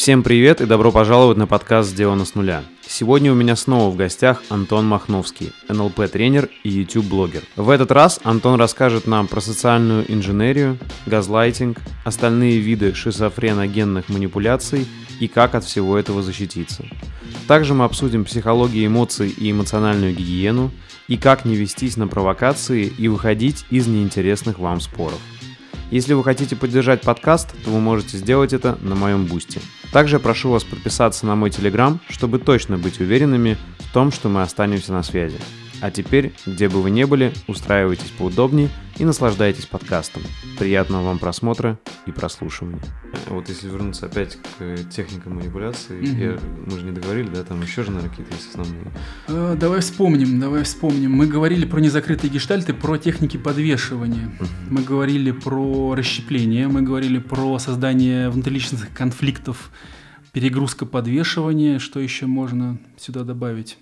Всем привет и добро пожаловать на подкаст «Сделано с нуля». Сегодня у меня снова в гостях Антон Махновский, НЛП-тренер и YouTube-блогер. В этот раз Антон расскажет нам про социальную инженерию, газлайтинг, остальные виды шизофреногенных манипуляций и как от всего этого защититься. Также мы обсудим психологию эмоций и эмоциональную гигиену, и как не вестись на провокации и выходить из неинтересных вам споров. Если вы хотите поддержать подкаст, то вы можете сделать это на моем бусте. Также прошу вас подписаться на мой телеграм, чтобы точно быть уверенными в том, что мы останемся на связи. А теперь, где бы вы ни были, устраивайтесь поудобнее и наслаждайтесь подкастом. Приятного вам просмотра и прослушивания. А вот если вернуться опять к э, техникам манипуляции, угу. я, мы же не договорили, да, там еще же, наверное, какие-то есть основные. А, давай вспомним, давай вспомним. Мы говорили про незакрытые гештальты, про техники подвешивания. Угу. Мы говорили про расщепление, мы говорили про создание внутриличностных конфликтов, перегрузка подвешивания, что еще можно сюда добавить?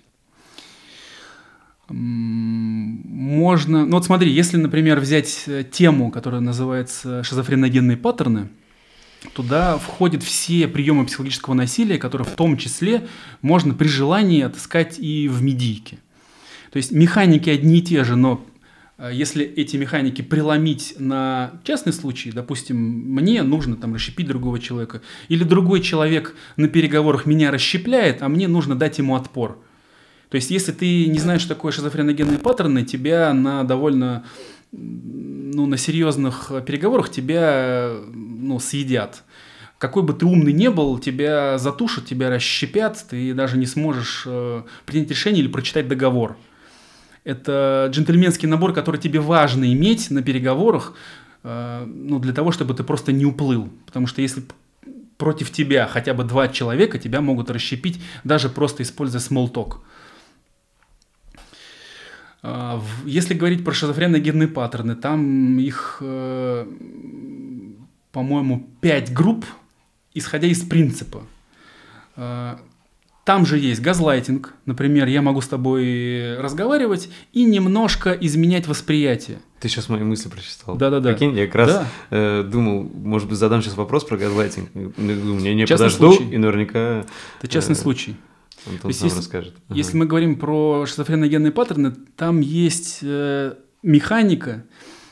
можно... Ну вот смотри, если, например, взять э, тему, которая называется «Шизофреногенные паттерны», туда входят все приемы психологического насилия, которые в том числе можно при желании отыскать и в медийке. То есть механики одни и те же, но э, если эти механики преломить на частный случай, допустим, мне нужно там расщепить другого человека, или другой человек на переговорах меня расщепляет, а мне нужно дать ему отпор – то есть, если ты не знаешь, что такое шизофреногенные паттерны, тебя на довольно ну, на серьезных переговорах тебя ну, съедят. Какой бы ты умный не был, тебя затушат, тебя расщепят, ты даже не сможешь э, принять решение или прочитать договор. Это джентльменский набор, который тебе важно иметь на переговорах, э, ну, для того, чтобы ты просто не уплыл. Потому что если против тебя хотя бы два человека, тебя могут расщепить, даже просто используя смолток. talk а, если говорить про шизофреногенные паттерны, там их, э, по-моему, пять групп, исходя из принципа. А, там же есть газлайтинг, например, я могу с тобой разговаривать и немножко изменять восприятие. Ты сейчас мои мысли прочитал. Да-да-да. Прикинь, я как раз да. э, думал, может быть, задам сейчас вопрос про газлайтинг. Думаю, ну, не, не, подожду случай. и наверняка... Это частный э, случай. Антон есть, сам если, расскажет. Ага. мы говорим про шизофреногенные паттерны, там есть э, механика,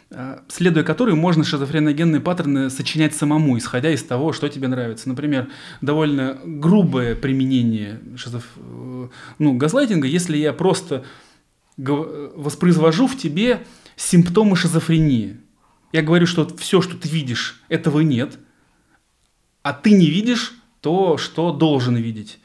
э, следуя которой можно шизофреногенные паттерны сочинять самому, исходя из того, что тебе нравится. Например, довольно грубое применение шизоф... Э, ну, газлайтинга, если я просто э, воспроизвожу в тебе симптомы шизофрении. Я говорю, что все, что ты видишь, этого нет, а ты не видишь то, что должен видеть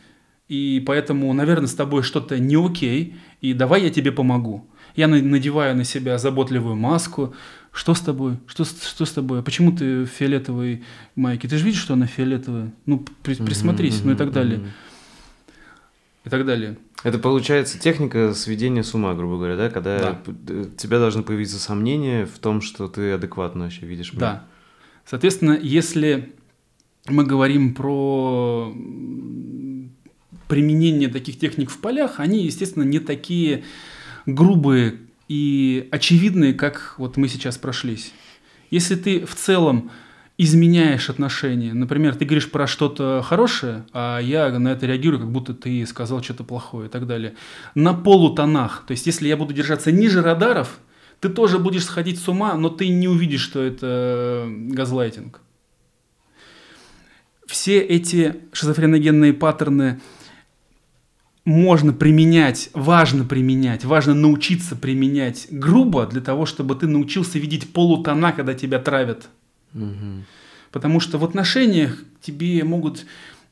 и поэтому, наверное, с тобой что-то не окей, и давай я тебе помогу. Я надеваю на себя заботливую маску. Что с тобой? Что, что с тобой? А почему ты в фиолетовой майке? Ты же видишь, что она фиолетовая? Ну, при, присмотрись, mm-hmm, ну и так далее. Mm-hmm. И так далее. Это получается техника сведения с ума, грубо говоря, да? Когда да. тебя должны появиться сомнения в том, что ты адекватно вообще видишь. Меня. Да. Соответственно, если мы говорим про применения таких техник в полях, они, естественно, не такие грубые и очевидные, как вот мы сейчас прошлись. Если ты в целом изменяешь отношения, например, ты говоришь про что-то хорошее, а я на это реагирую, как будто ты сказал что-то плохое и так далее, на полутонах, то есть если я буду держаться ниже радаров, ты тоже будешь сходить с ума, но ты не увидишь, что это э, газлайтинг. Все эти шизофреногенные паттерны – можно применять, важно применять, важно научиться применять грубо для того, чтобы ты научился видеть полутона, когда тебя травят. Угу. Потому что в отношениях тебе могут,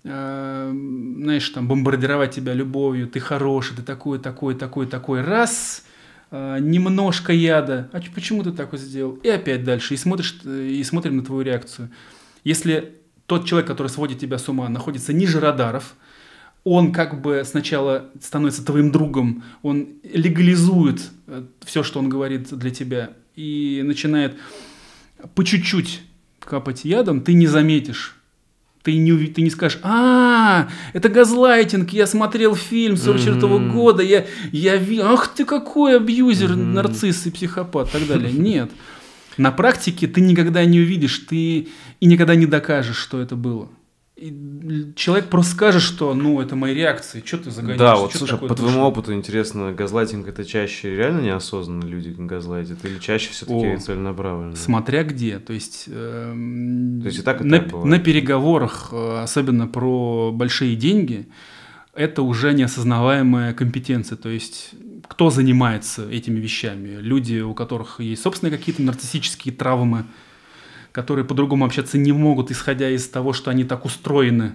э, знаешь, там, бомбардировать тебя любовью, ты хороший, ты такой, такой, такой, такой, раз, э, немножко яда, а почему ты такой сделал? И опять дальше, и, смотришь, э, и смотрим на твою реакцию. Если тот человек, который сводит тебя с ума, находится ниже радаров, он как бы сначала становится твоим другом, он легализует э, все, что он говорит для тебя, и начинает по чуть-чуть капать ядом, ты не заметишь. Ты не, ты не скажешь, а, это газлайтинг, я смотрел фильм 44 -го года, я, я видел, ах ты какой абьюзер, нарцисс и психопат, и так далее. Нет. На практике ты никогда не увидишь, ты и никогда не докажешь, что это было и человек просто скажет, что ну это мои реакции, что ты загоняешь Да, вот слушай, по душу? твоему опыту интересно, газлайтинг это чаще реально неосознанно люди газлайтят или чаще все-таки целенаправленно? Смотря где, то есть, э, то есть и так, и на, так на переговорах, э, особенно про большие деньги, это уже неосознаваемая компетенция, то есть кто занимается этими вещами? Люди, у которых есть собственные какие-то нарциссические травмы, которые по-другому общаться не могут, исходя из того, что они так устроены.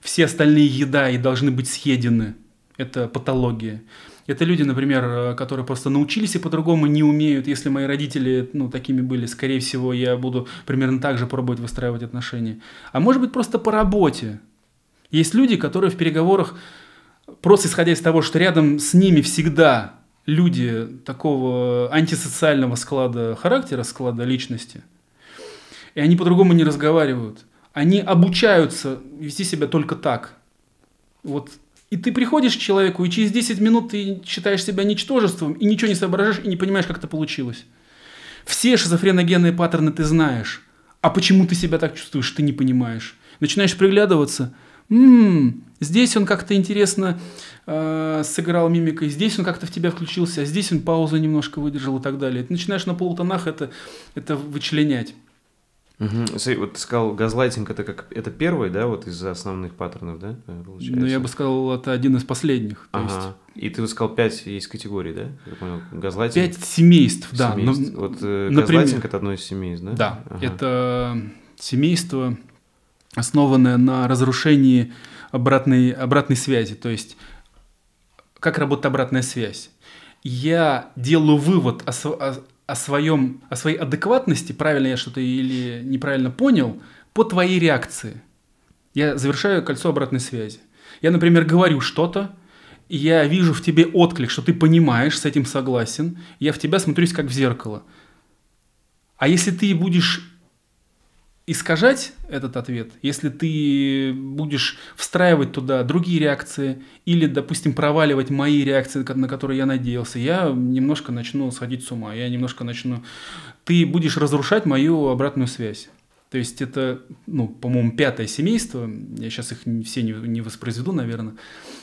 Все остальные еда и должны быть съедены. Это патология. Это люди, например, э, которые просто научились и по-другому не умеют. Если мои родители ну, такими были, скорее всего, я буду примерно так же пробовать выстраивать отношения. А может быть, просто по работе. Есть люди, которые в переговорах, просто исходя из того, что рядом с ними всегда люди такого антисоциального склада характера, склада личности – и они по-другому не разговаривают. Они обучаются вести себя только так. Вот. И ты приходишь к человеку, и через 10 минут ты считаешь себя ничтожеством, и ничего не соображаешь, и не понимаешь, как это получилось. Все шизофреногенные паттерны ты знаешь. А почему ты себя так чувствуешь, ты не понимаешь. Начинаешь приглядываться. м «М-м, здесь он как-то интересно э, сыграл мимикой, здесь он как-то в тебя включился, а здесь он паузу немножко выдержал и так далее. Ты начинаешь на полутонах это, это вычленять. Угу. Вот ты сказал, газлайтинг это как это первый, да, вот из основных паттернов, да, получается? Ну, я бы сказал, это один из последних. То ага. есть... И ты вот сказал, пять есть категорий, да? Я понял, газлайтинг. Пять семейств, да. Но... Вот э, Например... газлайтинг это одно из семейств, да? Да, ага. это семейство, основанное на разрушении обратной, обратной связи. То есть, как работает обратная связь? Я делаю вывод о, о о своем, о своей адекватности, правильно я что-то или неправильно понял, по твоей реакции. Я завершаю кольцо обратной связи. Я, например, говорю что-то, и я вижу в тебе отклик, что ты понимаешь, с этим согласен, я в тебя смотрюсь как в зеркало. А если ты будешь искажать этот ответ, если ты будешь встраивать туда другие реакции или, допустим, проваливать мои реакции, на которые я надеялся, я немножко начну сходить с ума, я немножко начну... Ты будешь разрушать мою обратную связь. То есть это, ну, по-моему, пятое семейство, я сейчас их все не, воспроизведу, наверное,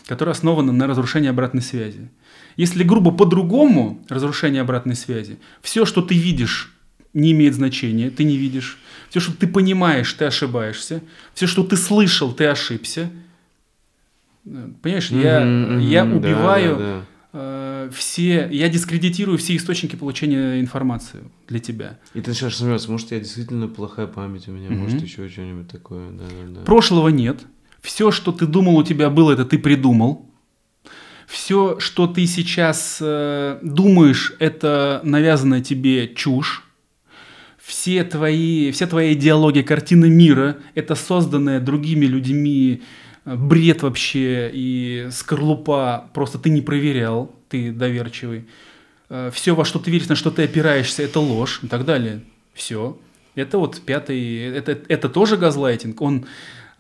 которое основано на разрушении обратной связи. Если грубо по-другому разрушение обратной связи, все, что ты видишь не имеет значения, ты не видишь. Все, что ты понимаешь, ты ошибаешься. Все, что ты слышал, ты ошибся. Понимаешь, mm-hmm, я, mm-hmm, я убиваю да, да, да. Э, все, я дискредитирую все источники получения информации для тебя. И ты начинаешь сомневаться, может, я действительно плохая память у меня, mm-hmm. может, еще что-нибудь такое. Да, да, да. Прошлого нет. Все, что ты думал, у тебя было, это ты придумал. Все, что ты сейчас э, думаешь, это навязанная тебе чушь все твои, вся твоя идеология, картина мира — это созданная другими людьми э, бред вообще и скорлупа, просто ты не проверял, ты доверчивый. Э, все, во что ты веришь, на что ты опираешься, это ложь и так далее. Все. Это вот пятый, это, это тоже газлайтинг. Он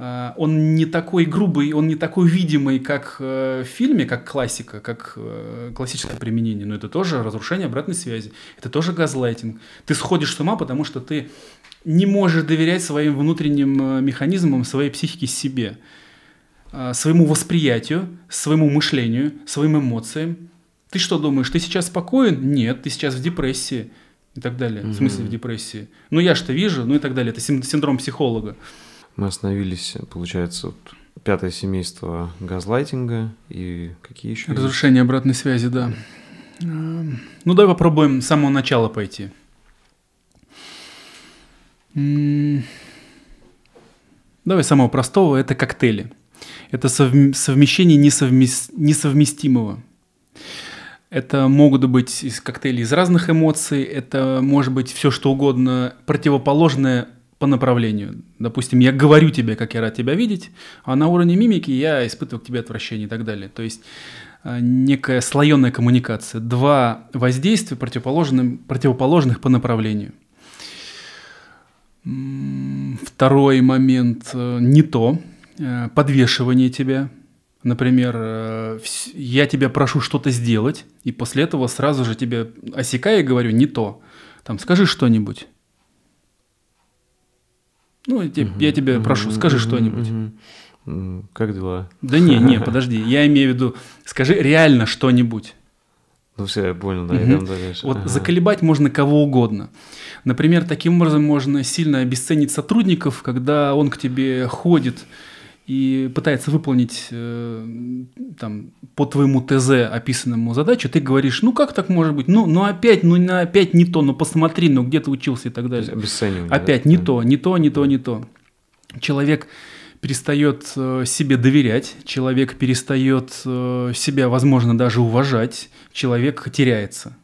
Э, он не такой грубый, он не такой видимый, как э, в фильме, как классика, как э, классическое применение. Но это тоже разрушение обратной связи, это тоже газлайтинг. Ты сходишь с ума, потому что ты не можешь доверять своим внутренним механизмам, своей психике себе, своему восприятию, своему мышлению, своим эмоциям. Ты что думаешь, ты сейчас спокоен? Нет, ты сейчас в депрессии и так далее. Mm-hmm. В смысле в депрессии? Ну я что вижу, ну и так далее. Это синдром психолога. mm мы остановились, получается, вот пятое семейство газлайтинга и какие еще? Разрушение есть? обратной связи, да. А, ну давай попробуем с самого начала пойти. Давай самого простого, это коктейли. Это совмещение несовмест... несовместимого. Это могут быть из коктейли из разных эмоций, это может быть все что угодно противоположное по направлению. Допустим, я говорю тебе, как я рад тебя видеть, а на уровне мимики я испытываю к тебе отвращение и так далее. То есть а, некая слоеная коммуникация. Два воздействия противоположных, противоположных по направлению. Второй момент э, не то. Э, подвешивание тебя. Например, э, я тебя прошу что-то сделать, и после этого сразу же тебе осекаю и говорю не то. Там скажи что-нибудь. Ну, я, тебе, я тебя прошу, скажи что-нибудь. Как дела? Да не, не, подожди. Я имею в виду, скажи реально что-нибудь. Ну все, я понял, да, угу. идем Вот ага. заколебать можно кого угодно. Например, таким образом можно сильно обесценить сотрудников, когда он к тебе ходит, и пытается выполнить э, там, по твоему ТЗ описанному задачу, ты говоришь, ну как так может быть? Ну, ну опять, ну на, опять не то, ну посмотри, ну где ты учился и так далее. Обесценивание. Опять да? не то, не то, не то, не то. Человек перестает э, себе доверять, человек перестает э, себя, возможно, даже уважать, человек теряется.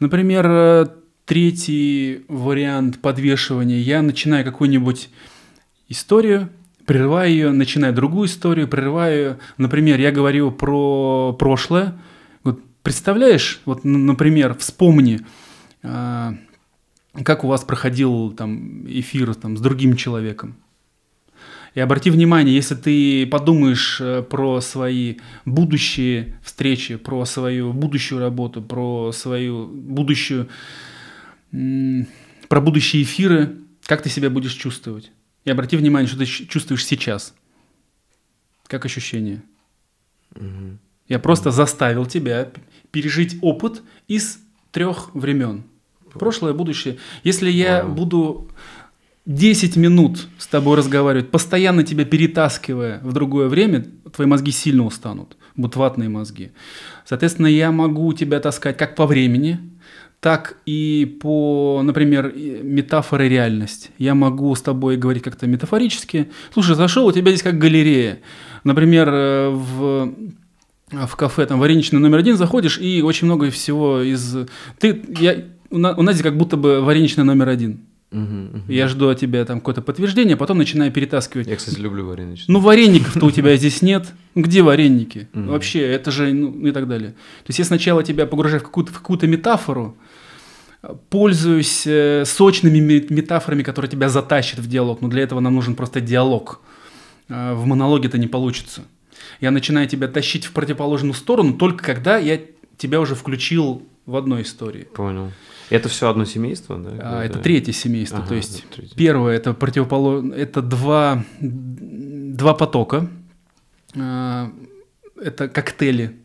Например, э, третий вариант подвешивания. Я начинаю какую-нибудь историю, прерываю ее, начинаю другую историю, прерываю Например, я говорю про прошлое. Вот представляешь, вот, например, вспомни, а, как у вас проходил там, эфир там, с другим человеком. И обрати внимание, если ты подумаешь э, про свои будущие встречи, про свою будущую работу, про свою будущую, про будущие эфиры, как ты себя будешь чувствовать? И обрати внимание, что ты чувствуешь сейчас. Как ощущение. Угу. Я просто угу. заставил тебя пережить опыт из трех времен. Прошлое, будущее. Если я Вау. буду 10 минут с тобой разговаривать, постоянно тебя перетаскивая в другое время, твои мозги сильно устанут, будут ватные мозги. Соответственно, я могу тебя таскать как по времени, так и по, например, метафоры реальность. Я могу с тобой говорить как-то метафорически. Слушай, зашел, у тебя здесь как галерея. Например, э, в в кафе, там, вареничный номер один заходишь, и очень много всего из... Ты, я, у, нас, у нас здесь как будто бы вареничный номер один. Угу, угу. Я жду от тебя там какое-то подтверждение, потом начинаю перетаскивать. Я, кстати, люблю вареничные. Ну, вареников-то у тебя здесь нет. Где вареники? Вообще, это же, ну, и так далее. То есть я сначала тебя погружаю в какую-то метафору, пользуюсь э, сочными метафорами, которые тебя затащат в диалог, но для этого нам нужен просто диалог. А, в монологе это не получится. Я начинаю тебя тащить в противоположную сторону только когда я тебя уже включил в одной истории. Понял. Это все одно семейство, да? А, это третье семейство. Ага, то есть третье. первое это противоположное, это два два потока. А, это коктейли.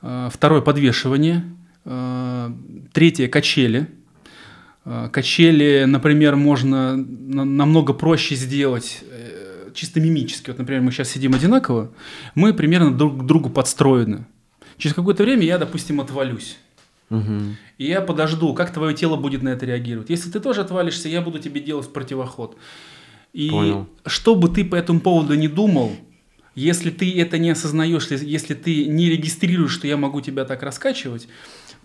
А, второе подвешивание Э, третье – качели. Э, качели, например, можно намного проще сделать э, чисто мимически. Вот, например, мы сейчас сидим одинаково, мы примерно друг к другу подстроены. Через какое-то время я, допустим, отвалюсь. Угу. И я подожду, как твое тело будет на это реагировать. Если ты тоже отвалишься, я буду тебе делать противоход. И Понял. что бы ты по этому поводу не думал, если ты это не осознаешь, если ты не регистрируешь, что я могу тебя так раскачивать,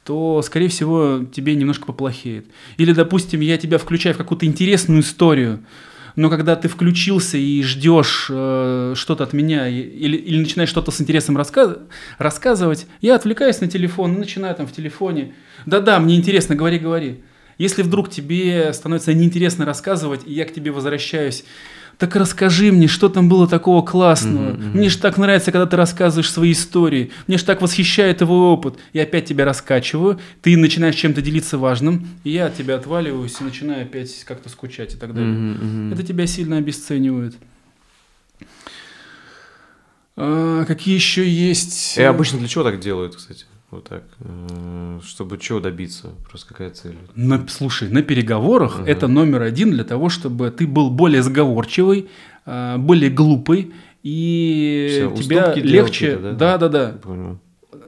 то, скорее всего, тебе немножко поплохеет. Или, допустим, я тебя включаю в какую-то интересную историю, но когда ты включился и ждешь э, что-то от меня или, или начинаешь что-то с интересом раска- рассказывать, я отвлекаюсь на телефон, и начинаю там в телефоне. Да-да, мне интересно, говори, говори. Если вдруг тебе становится неинтересно рассказывать, и я к тебе возвращаюсь так расскажи мне, что там было такого классного. Mm-hmm, Мне же так нравится, когда ты рассказываешь свои истории. Мне же так восхищает твой опыт. Я опять тебя раскачиваю, ты начинаешь чем-то делиться важным, и я от тебя отваливаюсь и начинаю опять как-то скучать и так далее. mm-hmm. Это тебя сильно обесценивает. А, какие еще есть? И э, обычно для чего так делают, кстати? Вот так. Э, чтобы чего добиться? Просто какая цель? На, слушай, на переговорах угу. это номер один для того, чтобы ты был более сговорчивый, э, более глупый, и Все, тебя легче... Да, да, да. да.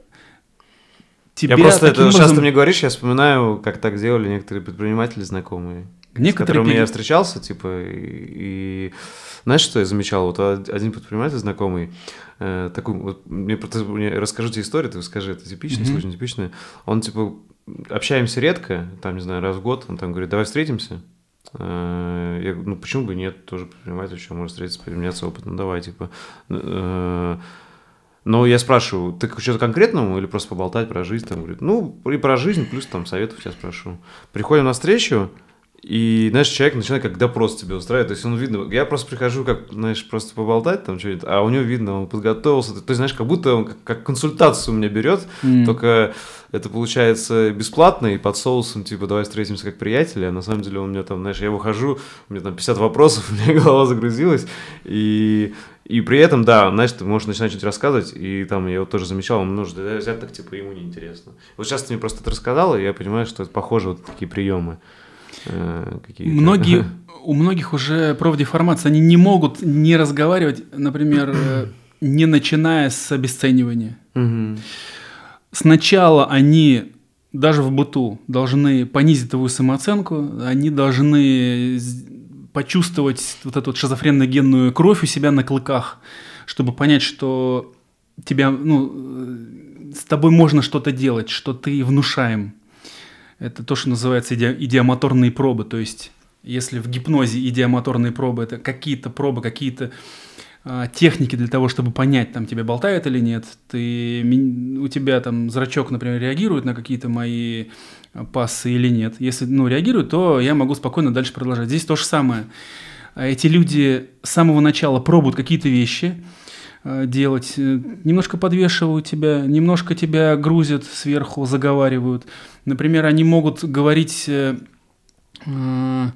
Тебя я просто это образом... ты мне говоришь, я вспоминаю, как так делали некоторые предприниматели знакомые. Некоторые с которыми пере... я встречался, типа, и, и знаешь, что я замечал? Вот один предприниматель знакомый, э, такую... Вот, мне, мне расскажите историю, ты скажи, это типичная, mm-hmm. случай типичная. Он, типа, общаемся редко, там, не знаю, раз в год, он там говорит, давай встретимся. Э, я ну, почему бы нет, тоже предприниматель, что может встретиться, поменяться опытом, давай, типа... Э, но я спрашиваю, ты к чему-то конкретному или просто поболтать про жизнь? Там, говорит, ну, и про жизнь, плюс там советов тебя прошу. Приходим на встречу, и, знаешь, человек начинает как допрос тебе устраивать. То есть, он видно... Я просто прихожу, как, знаешь, просто поболтать там что-нибудь, а у него видно, он подготовился. То есть, знаешь, как будто он как, как консультацию у меня берет, mm. только это получается бесплатно и под соусом, типа, давай встретимся как приятели. А на самом деле он меня там, знаешь, я выхожу, у меня там 50 вопросов, у меня голова загрузилась. И, и при этом, да, знаешь, ты можешь начинать что-то рассказывать, и там я его тоже замечал, он нужно взять так, типа, ему неинтересно. Вот сейчас ты мне просто это рассказала, и я понимаю, что это похоже вот такие приемы. Э, какие-то. Многие, у многих уже профдеформация, они не могут не разговаривать, например, э, не начиная с обесценивания. Сначала они даже в быту должны понизить твою самооценку, они должны почувствовать вот эту вот шизофренно кровь у себя на клыках, чтобы понять, что тебя, ну, э, с тобой можно что-то делать, что ты внушаем. Это то, что называется иди идиомоторные пробы. То есть, если в гипнозе идеомоторные пробы – это какие-то пробы, какие-то а, техники для того, чтобы понять, там тебе болтает или нет, ты, у тебя там зрачок, например, реагирует на какие-то мои а, пассы или нет. Если ну, реагирует, то я могу спокойно дальше продолжать. Здесь то же самое. А эти люди с самого начала пробуют какие-то вещи – Э, делать. Э, немножко подвешивают тебя, немножко тебя грузят сверху, заговаривают. Например, они могут говорить э, с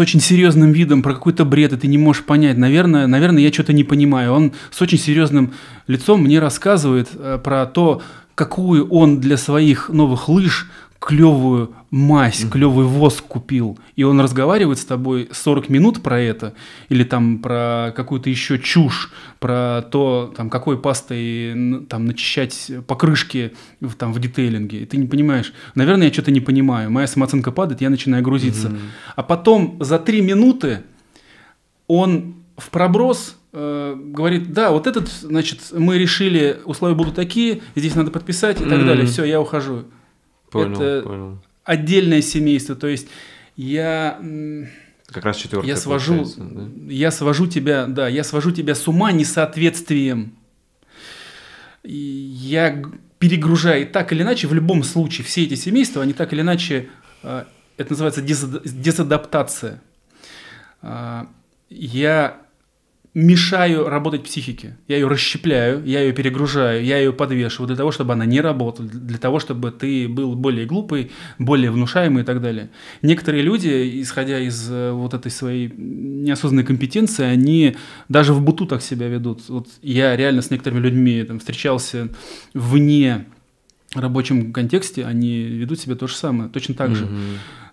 очень серьезным видом про какой-то бред, и ты не можешь понять. Наверное, наверное, я что-то не понимаю. Он с очень серьезным лицом мне рассказывает про то, какую он для своих новых лыж клевую мазь, mm. клевый воск купил, и он разговаривает с тобой 40 минут про это, или там про какую-то еще чушь, про то, там, какой пастой там, начищать покрышки там, в детейлинге, и ты не понимаешь. Наверное, я что-то не понимаю, моя самооценка падает, я начинаю грузиться. Mm. А потом за 3 минуты он в проброс э, говорит, да, вот этот, значит, мы решили, условия будут такие, здесь надо подписать и так mm. далее, все, я ухожу. Понял, это понял. отдельное семейство. То есть я как раз четвертая. Я свожу, да? я свожу тебя, да, я свожу тебя с ума несоответствием. я перегружаю. И так или иначе, в любом случае, все эти семейства, они так или иначе, а, это называется дезадаптация. А, я мешаю работать психике. Я ее расщепляю, я ее перегружаю, я ее подвешиваю для того, чтобы она не работала, для того, чтобы ты был более глупый, более внушаемый и так далее. Некоторые люди, исходя из э, вот этой своей неосознанной компетенции, они даже в буту так себя ведут. Вот я реально с некоторыми людьми там, встречался вне рабочем контексте, они ведут себя то же самое, точно так mm-hmm. же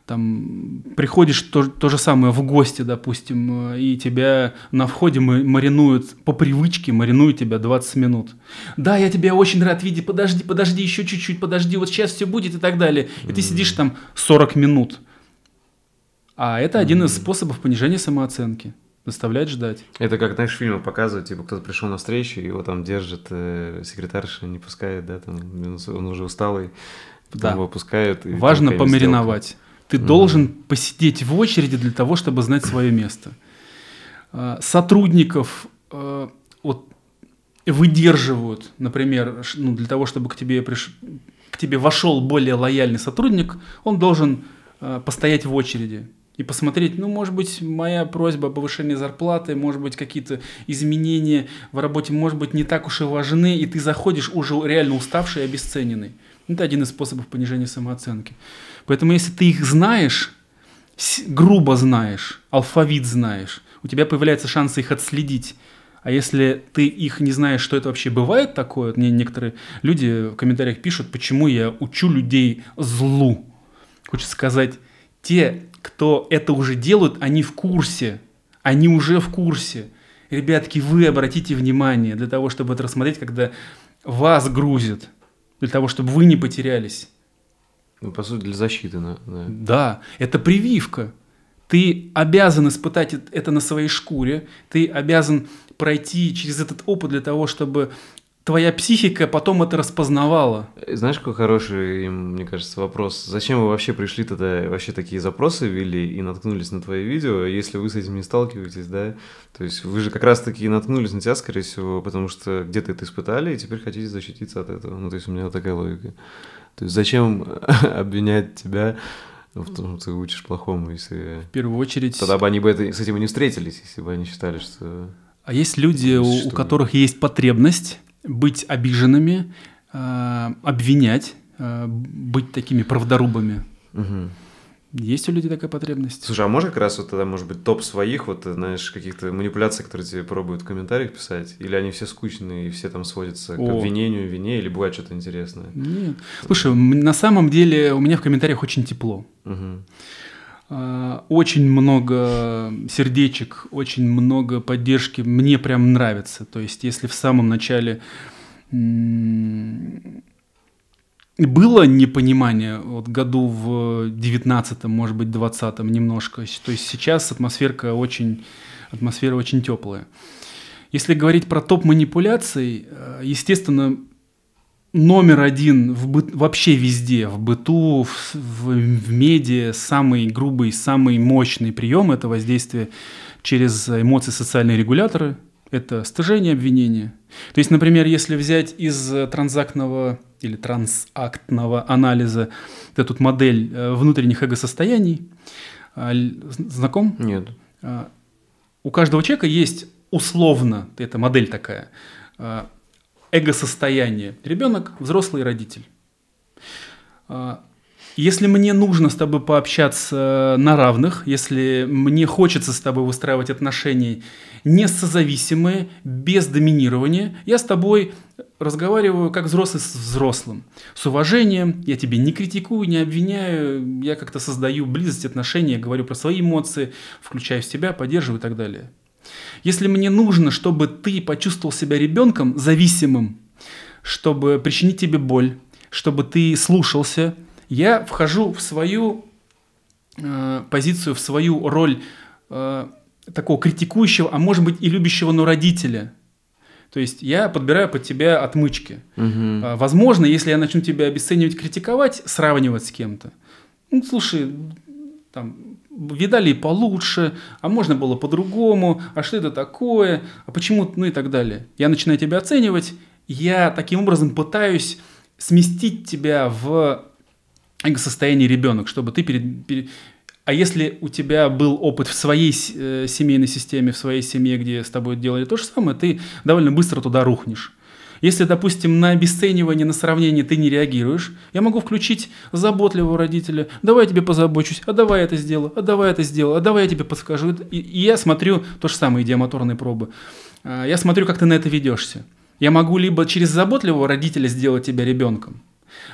там приходишь то, то же самое в гости, допустим, э, и тебя на входе маринуют, по привычке маринуют тебя 20 минут. Да, я тебя очень рад видеть, подожди, подожди еще чуть-чуть, подожди, вот сейчас все будет и так далее. И ты сидишь там 40 минут. А это один из способов понижения самооценки. Заставлять ждать. Это как, знаешь, в фильмах показывают, типа кто-то пришел на встречу, его там держит э, секретарша, не пускает, да, там, он уже усталый, потом да. его пускают. И Важно помариновать. Ты mm должен посидеть в очереди для того, чтобы знать свое место. А, сотрудников а, вот, выдерживают, например, ну, для того, чтобы к тебе, приш... к тебе вошел более лояльный сотрудник, он должен а, постоять в очереди и посмотреть, ну, может быть, моя просьба о повышении зарплаты, может быть, какие-то изменения в работе, может быть, не так уж и важны, и ты заходишь уже реально уставший и обесцененный. Это один из способов понижения самооценки. Поэтому если ты их знаешь, грубо знаешь, алфавит знаешь, у тебя появляется шанс их отследить. А если ты их не знаешь, что это вообще бывает такое, мне некоторые люди в комментариях пишут, почему я учу людей злу. Хочется сказать, те, кто это уже делают, они в курсе. Они уже в курсе. Ребятки, вы обратите внимание для того, чтобы это рассмотреть, когда вас грузят, для того, чтобы вы не потерялись. Ну, по сути, для защиты. Да. да, это прививка. Ты обязан испытать это на своей шкуре, ты обязан пройти через этот опыт для того, чтобы твоя психика потом это распознавала. Знаешь, какой хороший, мне кажется, вопрос. Зачем вы вообще пришли тогда, вообще такие запросы вели и наткнулись на твои видео, если вы с этим не сталкиваетесь, да? То есть вы же как раз-таки наткнулись на тебя, скорее всего, потому что где-то это испытали, и теперь хотите защититься от этого. Ну, то есть у меня вот такая логика. То есть зачем обвинять тебя в том, что ты учишь плохому, если... В первую очередь... Тогда бы они бы это, с этим и не встретились, если бы они считали, что... А есть люди, у, у которых есть потребность быть обиженными, э, обвинять, э, быть такими правдорубами. Угу. Есть у людей такая потребность? Слушай, а можно как раз вот тогда, может быть, топ своих, вот, знаешь, каких-то манипуляций, которые тебе пробуют в комментариях писать? Или они все скучные и все там сводятся О. к обвинению, вине, или бывает что-то интересное? Нет. Слушай, на самом деле у меня в комментариях очень тепло. Угу. Очень много сердечек, очень много поддержки. Мне прям нравится. То есть, если в самом начале было непонимание вот году в 19 может быть, 20 немножко. То есть сейчас атмосферка очень, атмосфера очень теплая. Если говорить про топ манипуляций, э, естественно, номер один в бы... вообще везде, в быту, в, в, в медиа, самый грубый, самый мощный прием – это воздействие через эмоции социальные регуляторы, это стыжение обвинения. То есть, например, если взять из э, транзактного или трансактного анализа. Это тут модель э, внутренних эго-состояний. А, знаком? Нет. А, у каждого человека есть условно, это модель такая, а, эго-состояние. Ребенок, взрослый родитель. Если мне нужно с тобой пообщаться э, на равных, если мне хочется с тобой выстраивать отношения не созависимые, без доминирования, я с тобой разговариваю как взрослый с взрослым. С уважением, я тебе не критикую, не обвиняю, я как-то создаю близость отношения, говорю про свои эмоции, включаю в себя, поддерживаю и так далее. Если мне нужно, чтобы ты почувствовал себя ребенком зависимым, чтобы причинить тебе боль, чтобы ты слушался, я вхожу в свою э, позицию, в свою роль э, такого критикующего, а может быть и любящего, но родителя. То есть я подбираю под тебя отмычки. Угу. Возможно, если я начну тебя обесценивать, критиковать, сравнивать с кем-то. Ну, слушай, там, видали и получше, а можно было по-другому, а что это такое, а почему, ну и так далее. Я начинаю тебя оценивать, я таким образом пытаюсь сместить тебя в состояние ребенок, чтобы ты перед, перед... А если у тебя был опыт в своей э, семейной системе, в своей семье, где с тобой делали то же самое, ты довольно быстро туда рухнешь. Если, допустим, на обесценивание, на сравнение ты не реагируешь, я могу включить заботливого родителя. Давай я тебе позабочусь, а давай я это сделаю, а давай я это сделаю, а давай я тебе подскажу. И, и я смотрю то же самое, идиомоторные пробы. А, я смотрю, как ты на это ведешься. Я могу либо через заботливого родителя сделать тебя ребенком,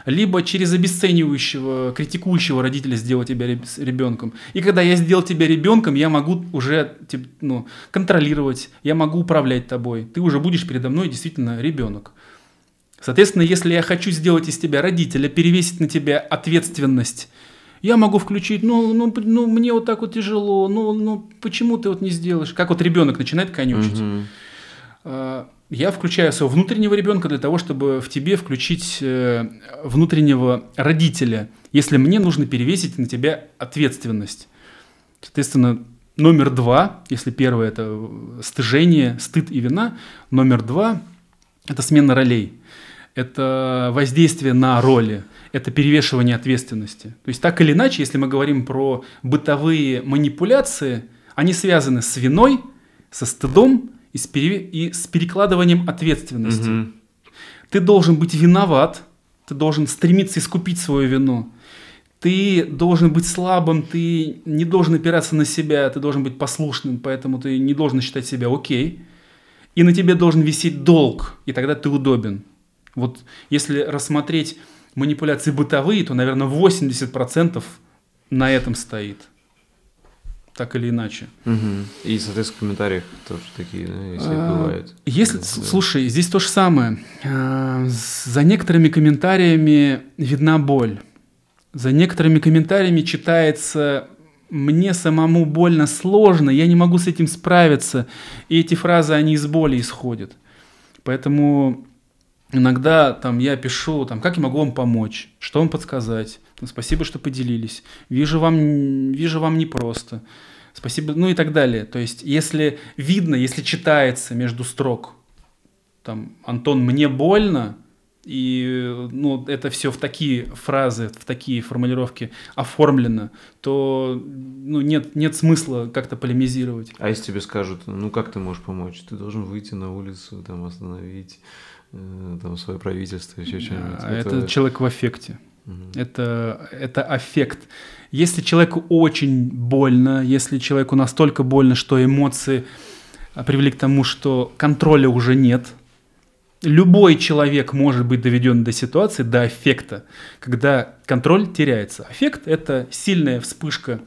либо через обесценивающего, критикующего родителя сделать тебя ребенком. И когда я сделал тебя ребенком, я могу уже типа, ну, контролировать, я могу управлять тобой. Ты уже будешь передо мной действительно ребенок. Соответственно, если я хочу сделать из тебя родителя, перевесить на тебя ответственность, я могу включить, ну, ну, ну мне вот так вот тяжело, ну, ну почему ты вот не сделаешь? Как вот ребенок начинает конючить. Угу я включаю своего внутреннего ребенка для того, чтобы в тебе включить э, внутреннего родителя, если мне нужно перевесить на тебя ответственность. Соответственно, номер два, если первое это э, стыжение, стыд и вина, номер два это смена ролей, это воздействие на роли, это перевешивание ответственности. То есть так или иначе, если мы говорим про бытовые манипуляции, они связаны с виной, со стыдом, и с, пере... и с перекладыванием ответственности. Угу. Ты должен быть виноват, ты должен стремиться искупить свою вину. Ты должен быть слабым, ты не должен опираться на себя, ты должен быть послушным, поэтому ты не должен считать себя окей. И на тебе должен висеть долг, и тогда ты удобен. Вот если рассмотреть манипуляции бытовые, то, наверное, 80% на этом стоит так или иначе. Угу. И, соответственно, в комментариях тоже такие, да, ну, если а, бывает. Если, да. слушай, здесь то же самое. А, за некоторыми комментариями видна боль. За некоторыми комментариями читается мне самому больно, сложно, я не могу с этим справиться. И эти фразы, они из боли исходят. Поэтому иногда там я пишу, там, как я могу вам помочь, что вам подсказать, Спасибо, что поделились. Вижу вам, вижу вам непросто. Спасибо, ну и так далее. То есть, если видно, если читается между строк, там, Антон, мне больно, и ну, это все в такие фразы, в такие формулировки оформлено, то ну, нет, нет смысла как-то полемизировать. А если тебе скажут, ну как ты можешь помочь? Ты должен выйти на улицу, там остановить э, там, свое правительство, еще что-нибудь. А это, это человек в аффекте. Это, это аффект. Если человеку очень больно, если человеку настолько больно, что эмоции а, привели к тому, что контроля уже нет, любой человек может быть доведен до ситуации, до аффекта, когда контроль теряется. Аффект – это сильная вспышка,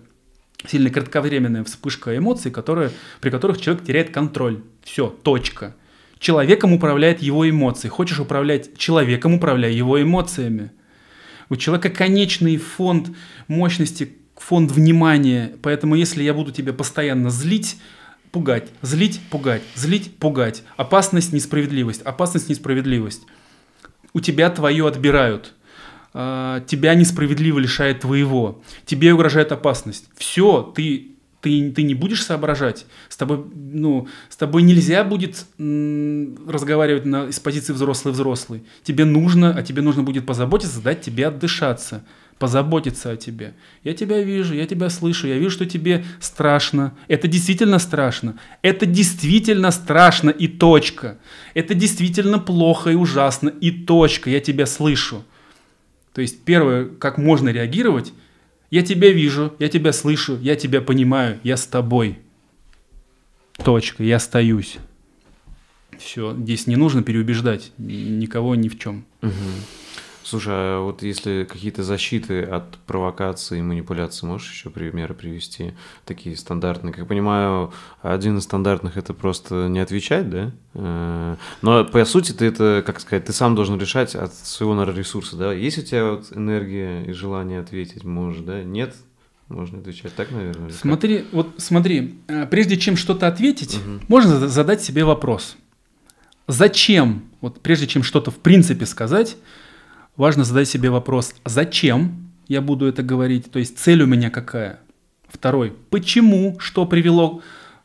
сильная кратковременная вспышка эмоций, которые, при которых человек теряет контроль. Все, точка. Человеком управляет его эмоции. Хочешь управлять человеком, управляй его эмоциями. У человека конечный фонд мощности, фонд внимания. Поэтому если я буду тебя постоянно злить, пугать, злить, пугать, злить, пугать. Опасность, несправедливость, опасность, несправедливость. У тебя твое отбирают а, тебя несправедливо лишает твоего, тебе угрожает опасность. Все, ты ты, ты не будешь соображать, с тобой, ну, с тобой нельзя будет разговаривать на, с позиции взрослый-взрослый. Тебе нужно, а тебе нужно будет позаботиться, дать тебе отдышаться, позаботиться о тебе. Я тебя вижу, я тебя слышу, я вижу, что тебе страшно. Это действительно страшно. Это действительно страшно и точка. Это действительно плохо и ужасно и точка. Я тебя слышу. То есть первое, как можно реагировать – я тебя вижу, я тебя слышу, я тебя понимаю, я с тобой. Точка, я остаюсь. Все, здесь не нужно переубеждать никого ни в чем. Угу. Слушай, а вот если какие-то защиты от провокации и манипуляции, можешь еще примеры привести? Такие стандартные. Как понимаю, один из стандартных это просто не отвечать, да? Э, но по сути ты это, как сказать, ты сам должен решать от своего, наверное, ресурса, да? Есть у тебя вот энергия и желание ответить, можешь, да? Нет? Можно отвечать так, наверное. Смотри, как? вот смотри, э, прежде чем что-то ответить, угу. можно задать себе вопрос. Зачем, вот прежде чем что-то в принципе сказать, важно задать себе вопрос, зачем я буду это говорить, то есть цель у меня какая. Второй, почему, что привело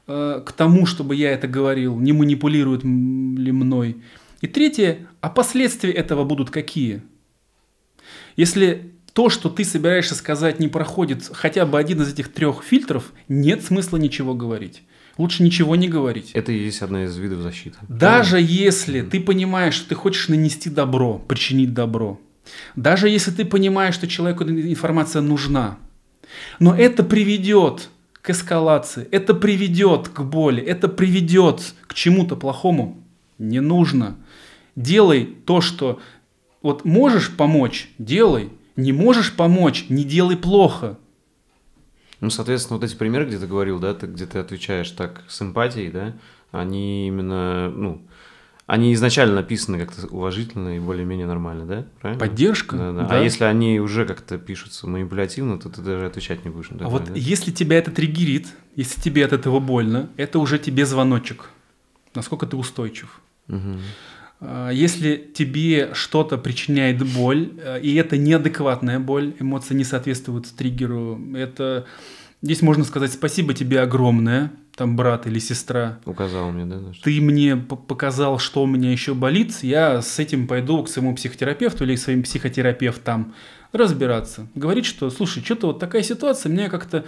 э, к тому, чтобы я это говорил, не манипулируют ли мной. И третье, а последствия этого будут какие? Если то, что ты собираешься сказать, не проходит хотя бы один из этих трех фильтров, нет смысла ничего говорить лучше ничего не говорить. Это и есть одна из видов защиты. Даже да. если ты понимаешь, что ты хочешь нанести добро, причинить добро, даже если ты понимаешь, что человеку информация нужна, но это приведет к эскалации, это приведет к боли, это приведет к чему-то плохому, не нужно. Делай то, что вот можешь помочь, делай. Не можешь помочь, не делай плохо. Ну, соответственно, вот эти примеры, где ты говорил, да, ты, где ты отвечаешь так с эмпатией, да, они именно, ну, они изначально написаны как-то уважительно и более-менее нормально, да? Правильно? Поддержка. Да, да. А да. А если они уже как-то пишутся манипулятивно, то ты даже отвечать не будешь. Да, а вот да? если тебя это триггерит, если тебе от этого больно, это уже тебе звоночек, насколько ты устойчив. Угу. А, если тебе что-то причиняет боль, э, и это неадекватная боль, эмоции не соответствуют триггеру, это здесь можно сказать спасибо тебе огромное, там брат или сестра. Указал мне, да? Значит. Ты мне показал, что у меня еще болит, я с этим пойду к своему психотерапевту или к своим психотерапевтам разбираться. Говорит, что, слушай, что-то вот такая ситуация, меня как-то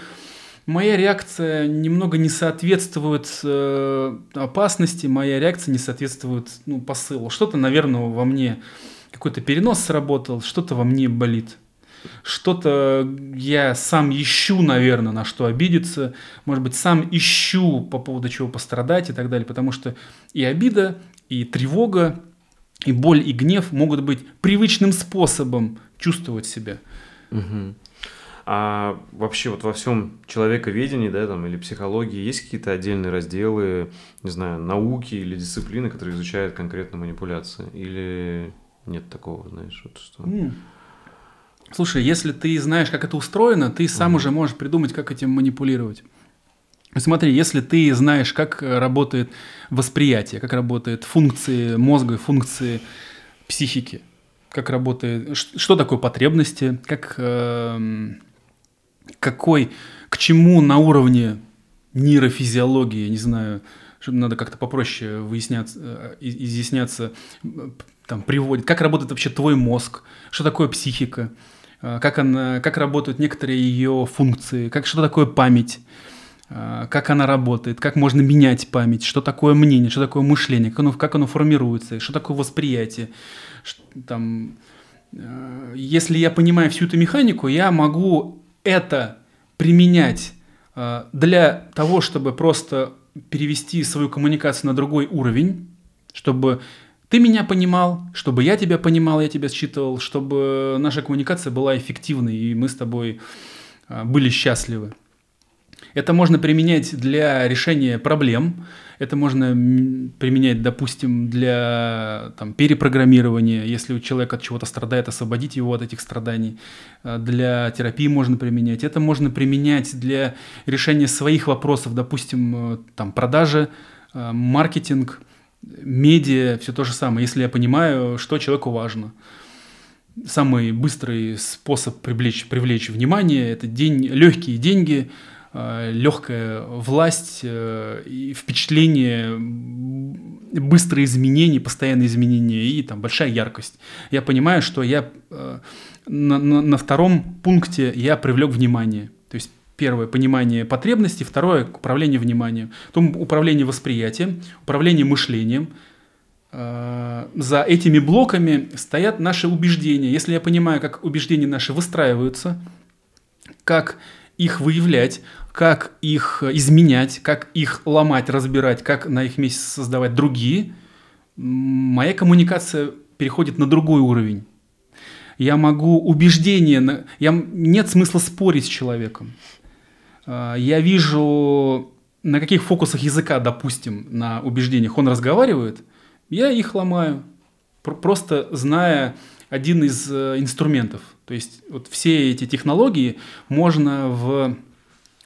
моя реакция немного не соответствует э, опасности, моя реакция не соответствует ну, посылу. Что-то, наверное, во мне какой-то перенос сработал, что-то во мне болит. Что-то я сам ищу, наверное, на что обидеться. Может быть, сам ищу по поводу чего пострадать и так далее. Потому что и обида, и тревога, и боль, и гнев могут быть привычным способом чувствовать себя. Угу. А вообще вот во всем человековедении, да, там, или психологии есть какие-то отдельные разделы, не знаю, науки или дисциплины, которые изучают конкретно манипуляции? Или нет такого, знаешь, вот что... Mm. Слушай, если ты знаешь, как это устроено, ты сам mm. уже можешь придумать, как этим манипулировать. Смотри, если ты знаешь, как работает восприятие, как работают функции мозга, функции психики, как работает, что такое потребности, как э, какой, к чему на уровне нейрофизиологии, не знаю, надо как-то попроще выясняться, э, изъясняться, там, приводит, как работает вообще твой мозг, что такое психика, э, как, она, как работают некоторые ее функции, как, что такое память, э, как она работает, как можно менять память, что такое мнение, что такое мышление, как оно, как оно формируется, что такое восприятие. Что, там, если я понимаю всю эту механику, я могу это применять э, для того, чтобы просто перевести свою коммуникацию на другой уровень, чтобы ты меня понимал, чтобы я тебя понимал, я тебя считывал, чтобы наша коммуникация была эффективной, и мы с тобой э, были счастливы. Это можно применять для решения проблем, это можно применять, допустим, для там, перепрограммирования, если человек от чего-то страдает, освободить его от этих страданий. Э, для терапии можно применять. Это можно применять для решения своих вопросов, допустим, э, там, продажи, э, маркетинг, медиа, все то же самое, если я понимаю, что человеку важно самый быстрый способ привлечь, привлечь внимание – это день, легкие деньги, легкая власть э, и впечатление быстрые изменения, постоянные изменения и там большая яркость. Я понимаю, что я э, на, на, на втором пункте я привлек внимание. То есть первое – понимание потребностей, второе – управление вниманием, потом управление восприятием, управление мышлением. Э, за этими блоками стоят наши убеждения. Если я понимаю, как убеждения наши выстраиваются, как их выявлять, как их э, изменять, как их ломать, разбирать, как на их месте создавать другие, моя коммуникация переходит на другой уровень. Я могу убеждение, я, нет смысла спорить с человеком. А, я вижу, на каких фокусах языка, допустим, на убеждениях он разговаривает, я их ломаю, просто зная один из э, инструментов. То есть вот все эти технологии можно в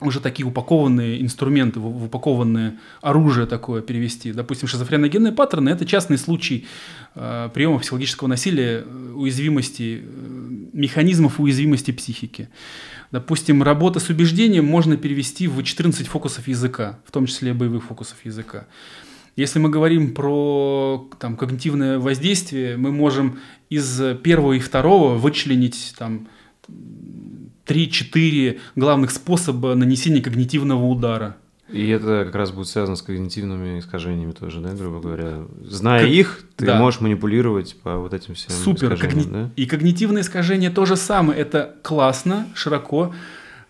уже такие упакованные инструменты, упакованное оружие такое перевести. Допустим, шизофреногенные паттерны – это частный случай э, приема психологического насилия, э, уязвимости, э, механизмов уязвимости психики. Допустим, работа с убеждением можно перевести в 14 фокусов языка, в том числе боевых фокусов языка. Если мы говорим про там, когнитивное воздействие, мы можем из первого и второго вычленить там, 3-4 главных способа нанесения когнитивного удара. И это как раз будет связано с когнитивными искажениями тоже, да, грубо говоря. Зная как... их, ты да. можешь манипулировать по вот этим всем Супер. искажениям. Когни... Да? И когнитивные искажения то же самое. Это классно, широко,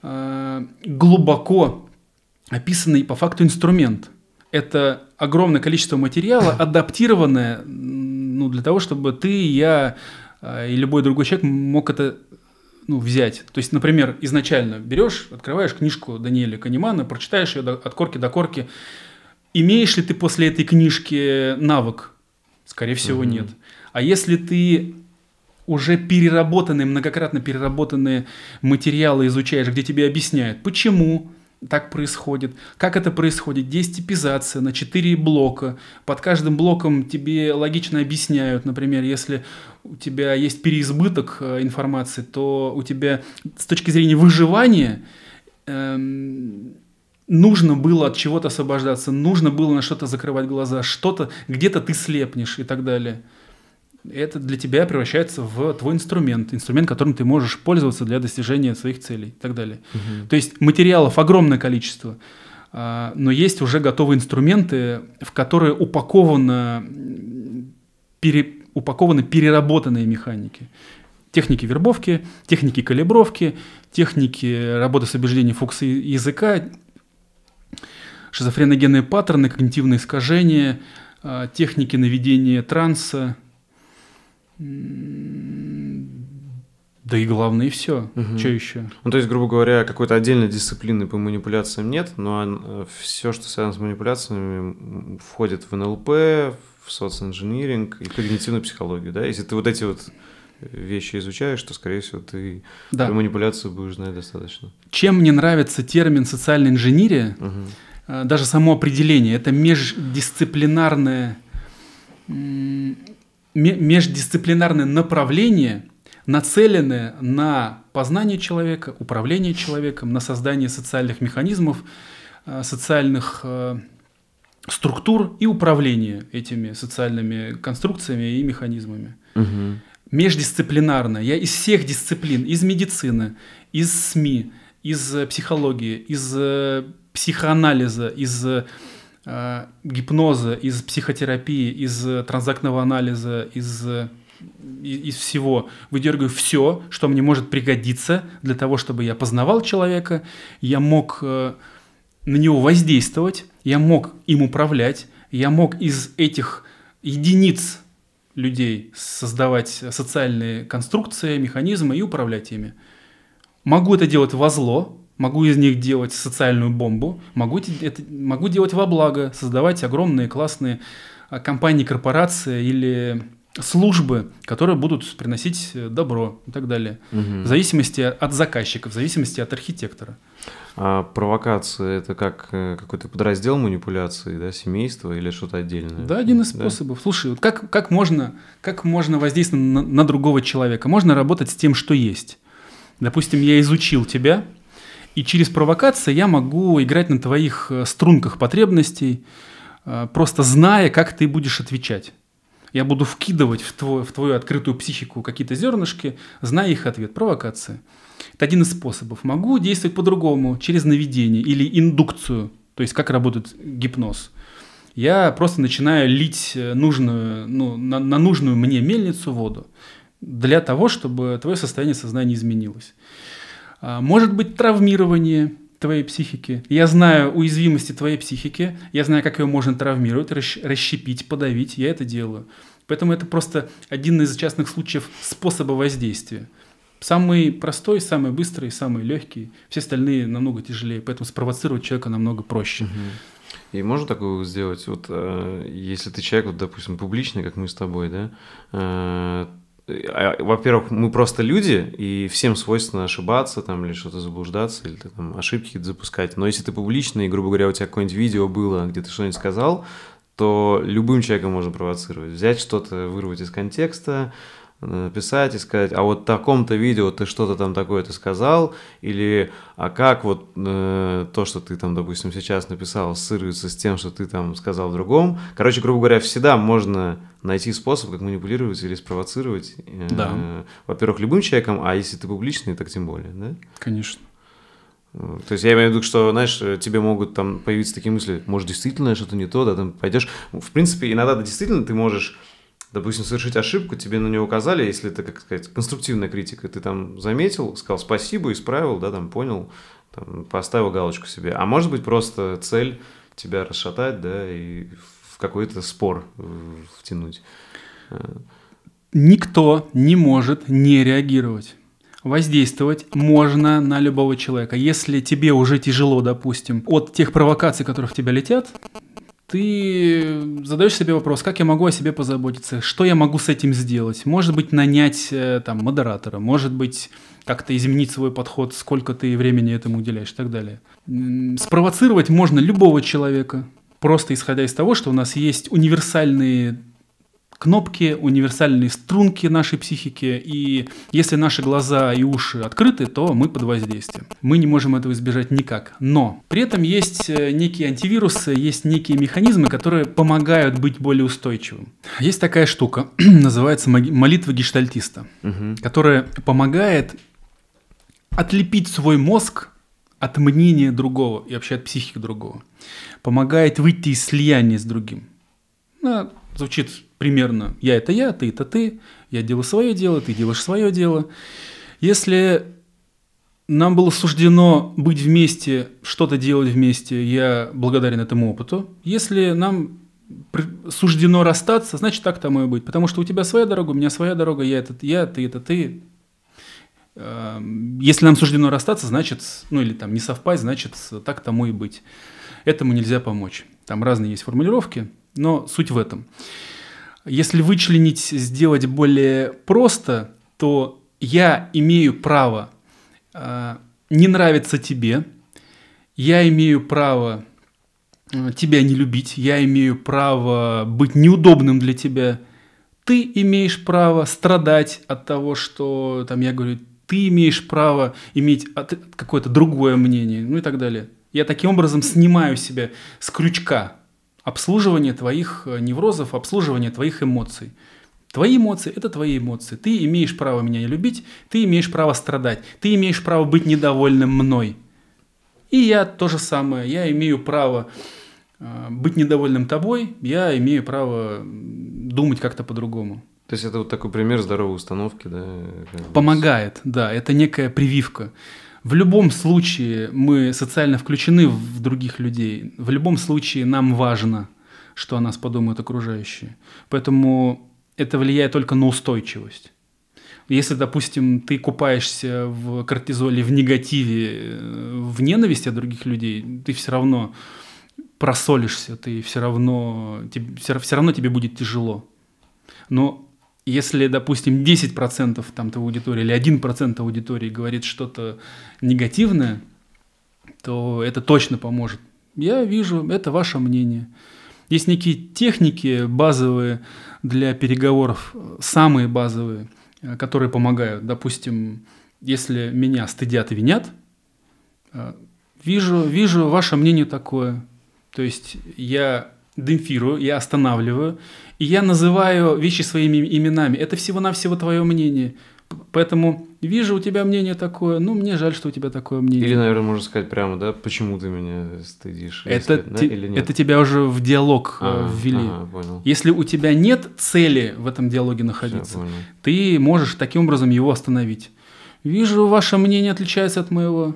э глубоко описанный по факту инструмент. Это огромное количество материала, адаптированное ну, для того, чтобы ты, я э и любой другой человек мог это ну, взять. То есть, например, изначально берешь, открываешь книжку Даниэля Канемана, прочитаешь ее до, от корки до корки. Имеешь ли ты после этой книжки навык? Скорее всего, mm-hmm. нет. А если ты уже переработанные, многократно переработанные материалы изучаешь, где тебе объясняют, почему так происходит. Как это происходит? Есть типизация на 4 блока. Под каждым блоком тебе логично объясняют. Например, если у тебя есть переизбыток э, информации, то у тебя с точки зрения выживания эм, нужно было от чего-то освобождаться, нужно было на что-то закрывать глаза, что-то, где-то ты слепнешь и так далее это для тебя превращается в твой инструмент, инструмент, которым ты можешь пользоваться для достижения своих целей и так далее. Угу. То есть материалов огромное количество, а, но есть уже готовые инструменты, в которые упаковано, пере, упакованы переработанные механики. Техники вербовки, техники калибровки, техники работы с убеждением фокуса языка, шизофреногенные паттерны, когнитивные искажения, а, техники наведения транса – да и главное, и все. Угу. Что еще? Ну, то есть, грубо говоря, какой-то отдельной дисциплины по манипуляциям нет, но э, все, что связано с манипуляциями, входит в НЛП, в социоинжиниринг и когнитивную психологию, да? Если ты вот эти вот э, вещи изучаешь, то, скорее всего, ты да. манипуляцию будешь знать достаточно. Чем мне нравится термин «социальная инженерия», угу. даже само определение, это междисциплинарное междисциплинарное направление, нацеленное на познание человека, управление человеком, на создание социальных механизмов, э, социальных э, структур и управление этими социальными конструкциями и механизмами. Угу. Междисциплинарное. Я из всех дисциплин, из медицины, из СМИ, из э, психологии, из психоанализа, из Э, гипноза, из психотерапии, из транзактного анализа, из э, из всего, выдергиваю все, что мне может пригодиться для того, чтобы я познавал человека, я мог э, на него воздействовать, я мог им управлять, я мог из этих единиц людей создавать социальные конструкции, механизмы и управлять ими. Могу это делать во зло, Могу из них делать социальную бомбу, могу, это, могу делать во благо, создавать огромные классные а, компании, корпорации или службы, которые будут приносить э, добро и так далее. Угу. В зависимости от заказчика, в зависимости от архитектора. А провокация это как э, какой-то подраздел манипуляции, да, семейство или что-то отдельное? Да, один из способов. Да? Слушай, вот как, как, можно, как можно воздействовать на, на другого человека? Можно работать с тем, что есть. Допустим, я изучил тебя, и через провокации я могу играть на твоих э, струнках потребностей, э, просто зная, как ты будешь отвечать. Я буду вкидывать в, твой, в твою открытую психику какие-то зернышки, зная их ответ. Провокация. Это один из способов. Могу действовать по-другому, через наведение или индукцию, то есть как работает гипноз. Я просто начинаю лить э, нужную, ну, на, на нужную мне мельницу воду для того, чтобы твое состояние сознания изменилось. А, может быть травмирование твоей психики. Я знаю уязвимости твоей психики, я знаю, как ее можно травмировать, расщепить, подавить, я это делаю. Поэтому это просто один из частных случаев способа воздействия. Самый простой, самый быстрый, самый легкий. Все остальные намного тяжелее, поэтому спровоцировать человека намного проще. И можно такое сделать, вот э, если ты человек, вот, допустим, публичный, как мы с тобой, да, э, а, во-первых, мы просто люди, и всем свойственно ошибаться там или что-то заблуждаться, или там ошибки запускать. Но если ты публичный, и, грубо говоря, у тебя какое-нибудь видео было, где ты что-нибудь сказал, то любым человеком можно провоцировать. Взять что-то, вырвать из контекста, написать э, и сказать, а вот в таком-то видео ты что-то там такое-то сказал, или а как вот э, то, что ты там, допустим, сейчас написал, ассоциируется с тем, что ты там сказал в другом. Короче, грубо говоря, всегда можно найти способ, как манипулировать или спровоцировать, э, да. э, во-первых, любым человеком, а если ты публичный, так тем более, да? Конечно. То есть я имею в виду, что, знаешь, э, тебе могут там появиться такие мысли, может, действительно что-то не то, да, там пойдешь. В принципе, иногда действительно ты можешь допустим, совершить ошибку, тебе на нее указали, если это, как сказать, конструктивная критика, ты там заметил, сказал спасибо, исправил, да, там понял, там, поставил галочку себе. А может быть, просто цель тебя расшатать, да, и в какой-то спор э, втянуть. Э. Никто не может не реагировать. Воздействовать можно на любого человека. Если тебе уже тяжело, допустим, от тех провокаций, которые в тебя летят, ты э, задаешь себе вопрос, как я могу о себе позаботиться, что я могу с этим сделать, может быть, нанять э, там модератора, может быть, как-то изменить свой подход, сколько ты времени этому уделяешь и так далее. Спровоцировать можно любого человека, просто исходя из того, что у нас есть универсальные кнопки, универсальные струнки нашей психики, и если наши глаза и уши открыты, то мы под воздействием. Мы не можем этого избежать никак. Но при этом есть э, некие антивирусы, есть некие механизмы, которые помогают быть более устойчивым. Есть такая штука, называется молитва гештальтиста, угу. которая помогает отлепить свой мозг от мнения другого и вообще от психики другого. Помогает выйти из слияния с другим. Ну, звучит примерно «я – это я, ты – это ты, я делаю свое дело, ты делаешь свое дело». Если нам было суждено быть вместе, что-то делать вместе, я благодарен этому опыту. Если нам суждено расстаться, значит так тому и быть. Потому что у тебя своя дорога, у меня своя дорога, я это я, ты это ты. Эм, если нам суждено расстаться, значит, ну или там не совпасть, значит так тому и быть. Этому нельзя помочь. Там разные есть формулировки. Но суть в этом. Если вычленить, сделать более просто, то я имею право э, не нравиться тебе, я имею право э, тебя не любить, я имею право быть неудобным для тебя, ты имеешь право страдать от того, что там я говорю, ты имеешь право иметь какое-то другое мнение, ну и так далее. Я таким образом снимаю себя с крючка обслуживание твоих э, неврозов, обслуживание твоих эмоций. Твои эмоции – это твои эмоции. Ты имеешь право меня не любить, ты имеешь право страдать, ты имеешь право быть недовольным мной. И я то же самое. Я имею право э, быть недовольным тобой, я имею право думать как-то по-другому. То есть это вот такой пример здоровой установки, да? Помогает, да. Это некая прививка в любом случае мы социально включены в других людей, в любом случае нам важно, что о нас подумают окружающие. Поэтому это влияет только на устойчивость. Если, допустим, ты купаешься в кортизоле, в негативе, э, в ненависти от других людей, ты все равно просолишься, ты все равно, все равно тебе будет тяжело. Но если, допустим, 10% там твоей аудитории или 1% аудитории говорит что-то негативное, то это точно поможет. Я вижу, это ваше мнение. Есть некие техники базовые для переговоров, самые базовые, э, которые помогают. Допустим, если меня стыдят и винят, э, вижу, вижу ваше мнение такое. То есть я демпфирую, я останавливаю, и я называю вещи своими именами. Это всего-навсего твое мнение. Поэтому вижу у тебя мнение такое, ну мне жаль, что у тебя такое мнение. Или, наверное, можно сказать прямо, да, почему ты меня стыдишь? Это, сказать, да, или нет? это тебя уже в диалог э, а, ввели. Ага, понял. Если у тебя нет цели в этом диалоге находиться, Все, ты можешь таким образом его остановить. Вижу, ваше мнение отличается от моего.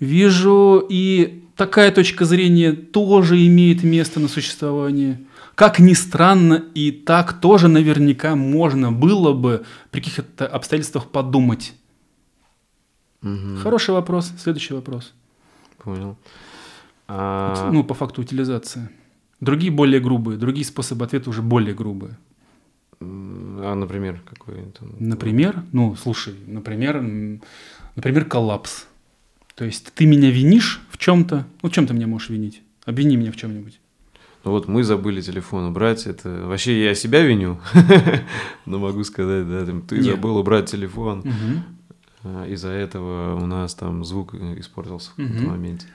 Вижу, и такая точка зрения тоже имеет место на существование. Как ни странно, и так тоже наверняка можно было бы при каких-то обстоятельствах подумать. Угу. Хороший вопрос. Следующий вопрос. Понял. А... Ну, по факту утилизация. Другие более грубые, другие способы ответа уже более грубые. А, например, какой? Там... Например? Ну, слушай, например, например, коллапс. То есть ты меня винишь в чем-то. Ну, в чем ты меня можешь винить? Обвини меня в чем-нибудь. Ну вот мы забыли телефон убрать, это вообще я себя виню, но могу сказать, да, ты забыл убрать телефон, а, из-за этого у нас там звук э, испортился в каком-то моменте.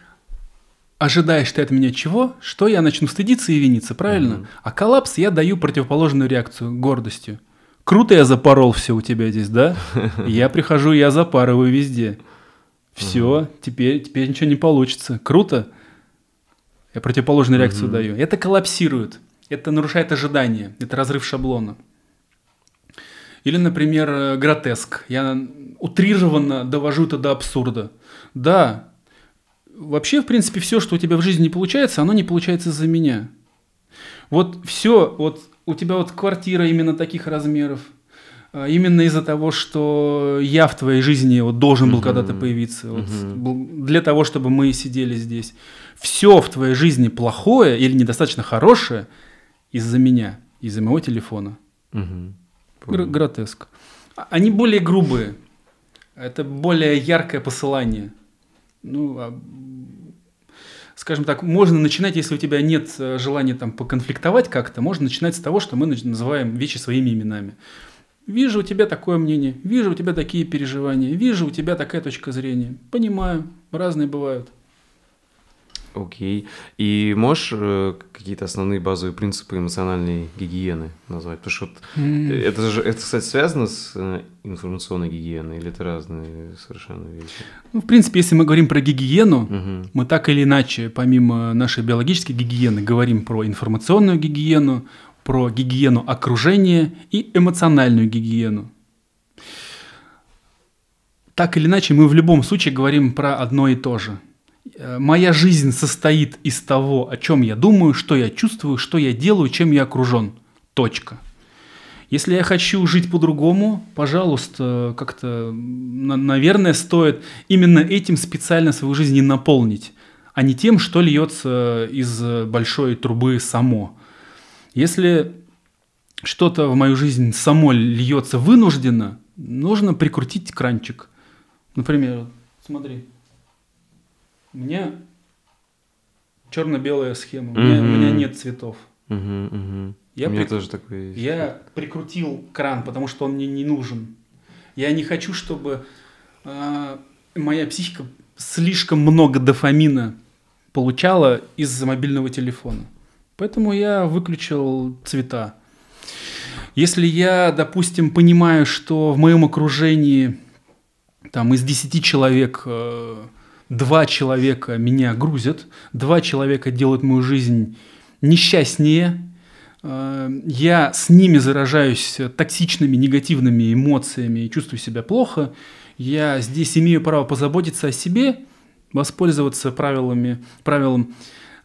Ожидаешь ты от меня чего? Что я начну стыдиться и виниться, правильно? А коллапс я даю противоположную реакцию, гордостью. Круто я запорол все у тебя здесь, да? Я прихожу, я запарываю везде. Все, теперь, теперь ничего не получится. Круто. Я противоположную реакцию угу. даю. Это коллапсирует. Это нарушает ожидания. Это разрыв шаблона. Или, например, э, гротеск. Я утрированно довожу это до абсурда. Да, вообще, в принципе, все, что у тебя в жизни не получается, оно не получается за меня. Вот все, вот у тебя вот квартира именно таких размеров – Э, именно из-за того, что я в твоей жизни вот должен был mm-hmm. когда-то появиться, вот, mm-hmm. для того, чтобы мы сидели здесь. Все в твоей жизни плохое или недостаточно хорошее из-за меня, из-за моего телефона. Mm-hmm. Гр- гротеск. А, они более грубые, это более яркое посылание. Ну, а, скажем так, можно начинать, если у тебя нет э, желания там поконфликтовать как-то, можно начинать с того, что мы называем вещи своими именами. Вижу у тебя такое мнение, вижу у тебя такие переживания, вижу у тебя такая точка зрения. Понимаю, разные бывают. Окей. Okay. И можешь э, какие-то основные базовые принципы эмоциональной гигиены назвать? Потому что вот mm. это же, это, кстати, связано с э, информационной гигиеной или это разные совершенно вещи? Ну, в принципе, если мы говорим про гигиену, uh-huh. мы так или иначе, помимо нашей биологической гигиены, говорим про информационную гигиену, про гигиену окружения и эмоциональную гигиену. Так или иначе, мы в любом случае говорим про одно и то же. Э, моя жизнь состоит из того, о чем я думаю, что я чувствую, что я делаю, чем я окружен. Точка. Если я хочу жить по-другому, пожалуйста, как-то, наверное, стоит именно этим специально свою жизнь не наполнить, а не тем, что льется из большой трубы само. Если что-то в мою жизнь само льется вынужденно, нужно прикрутить кранчик. Например, смотри, у меня черно-белая схема, mm-hmm. у, меня, у меня нет цветов. Mm-hmm, mm-hmm. Я, у меня при... тоже такое есть. я прикрутил кран, потому что он мне не нужен. Я не хочу, чтобы э, моя психика слишком много дофамина получала из мобильного телефона. Поэтому я выключил цвета. Если я, допустим, понимаю, что в моем окружении там из 10 человек э, два человека меня грузят, два человека делают мою жизнь несчастнее, э, я с ними заражаюсь токсичными негативными эмоциями и чувствую себя плохо, я здесь имею право позаботиться о себе, воспользоваться правилами, правилом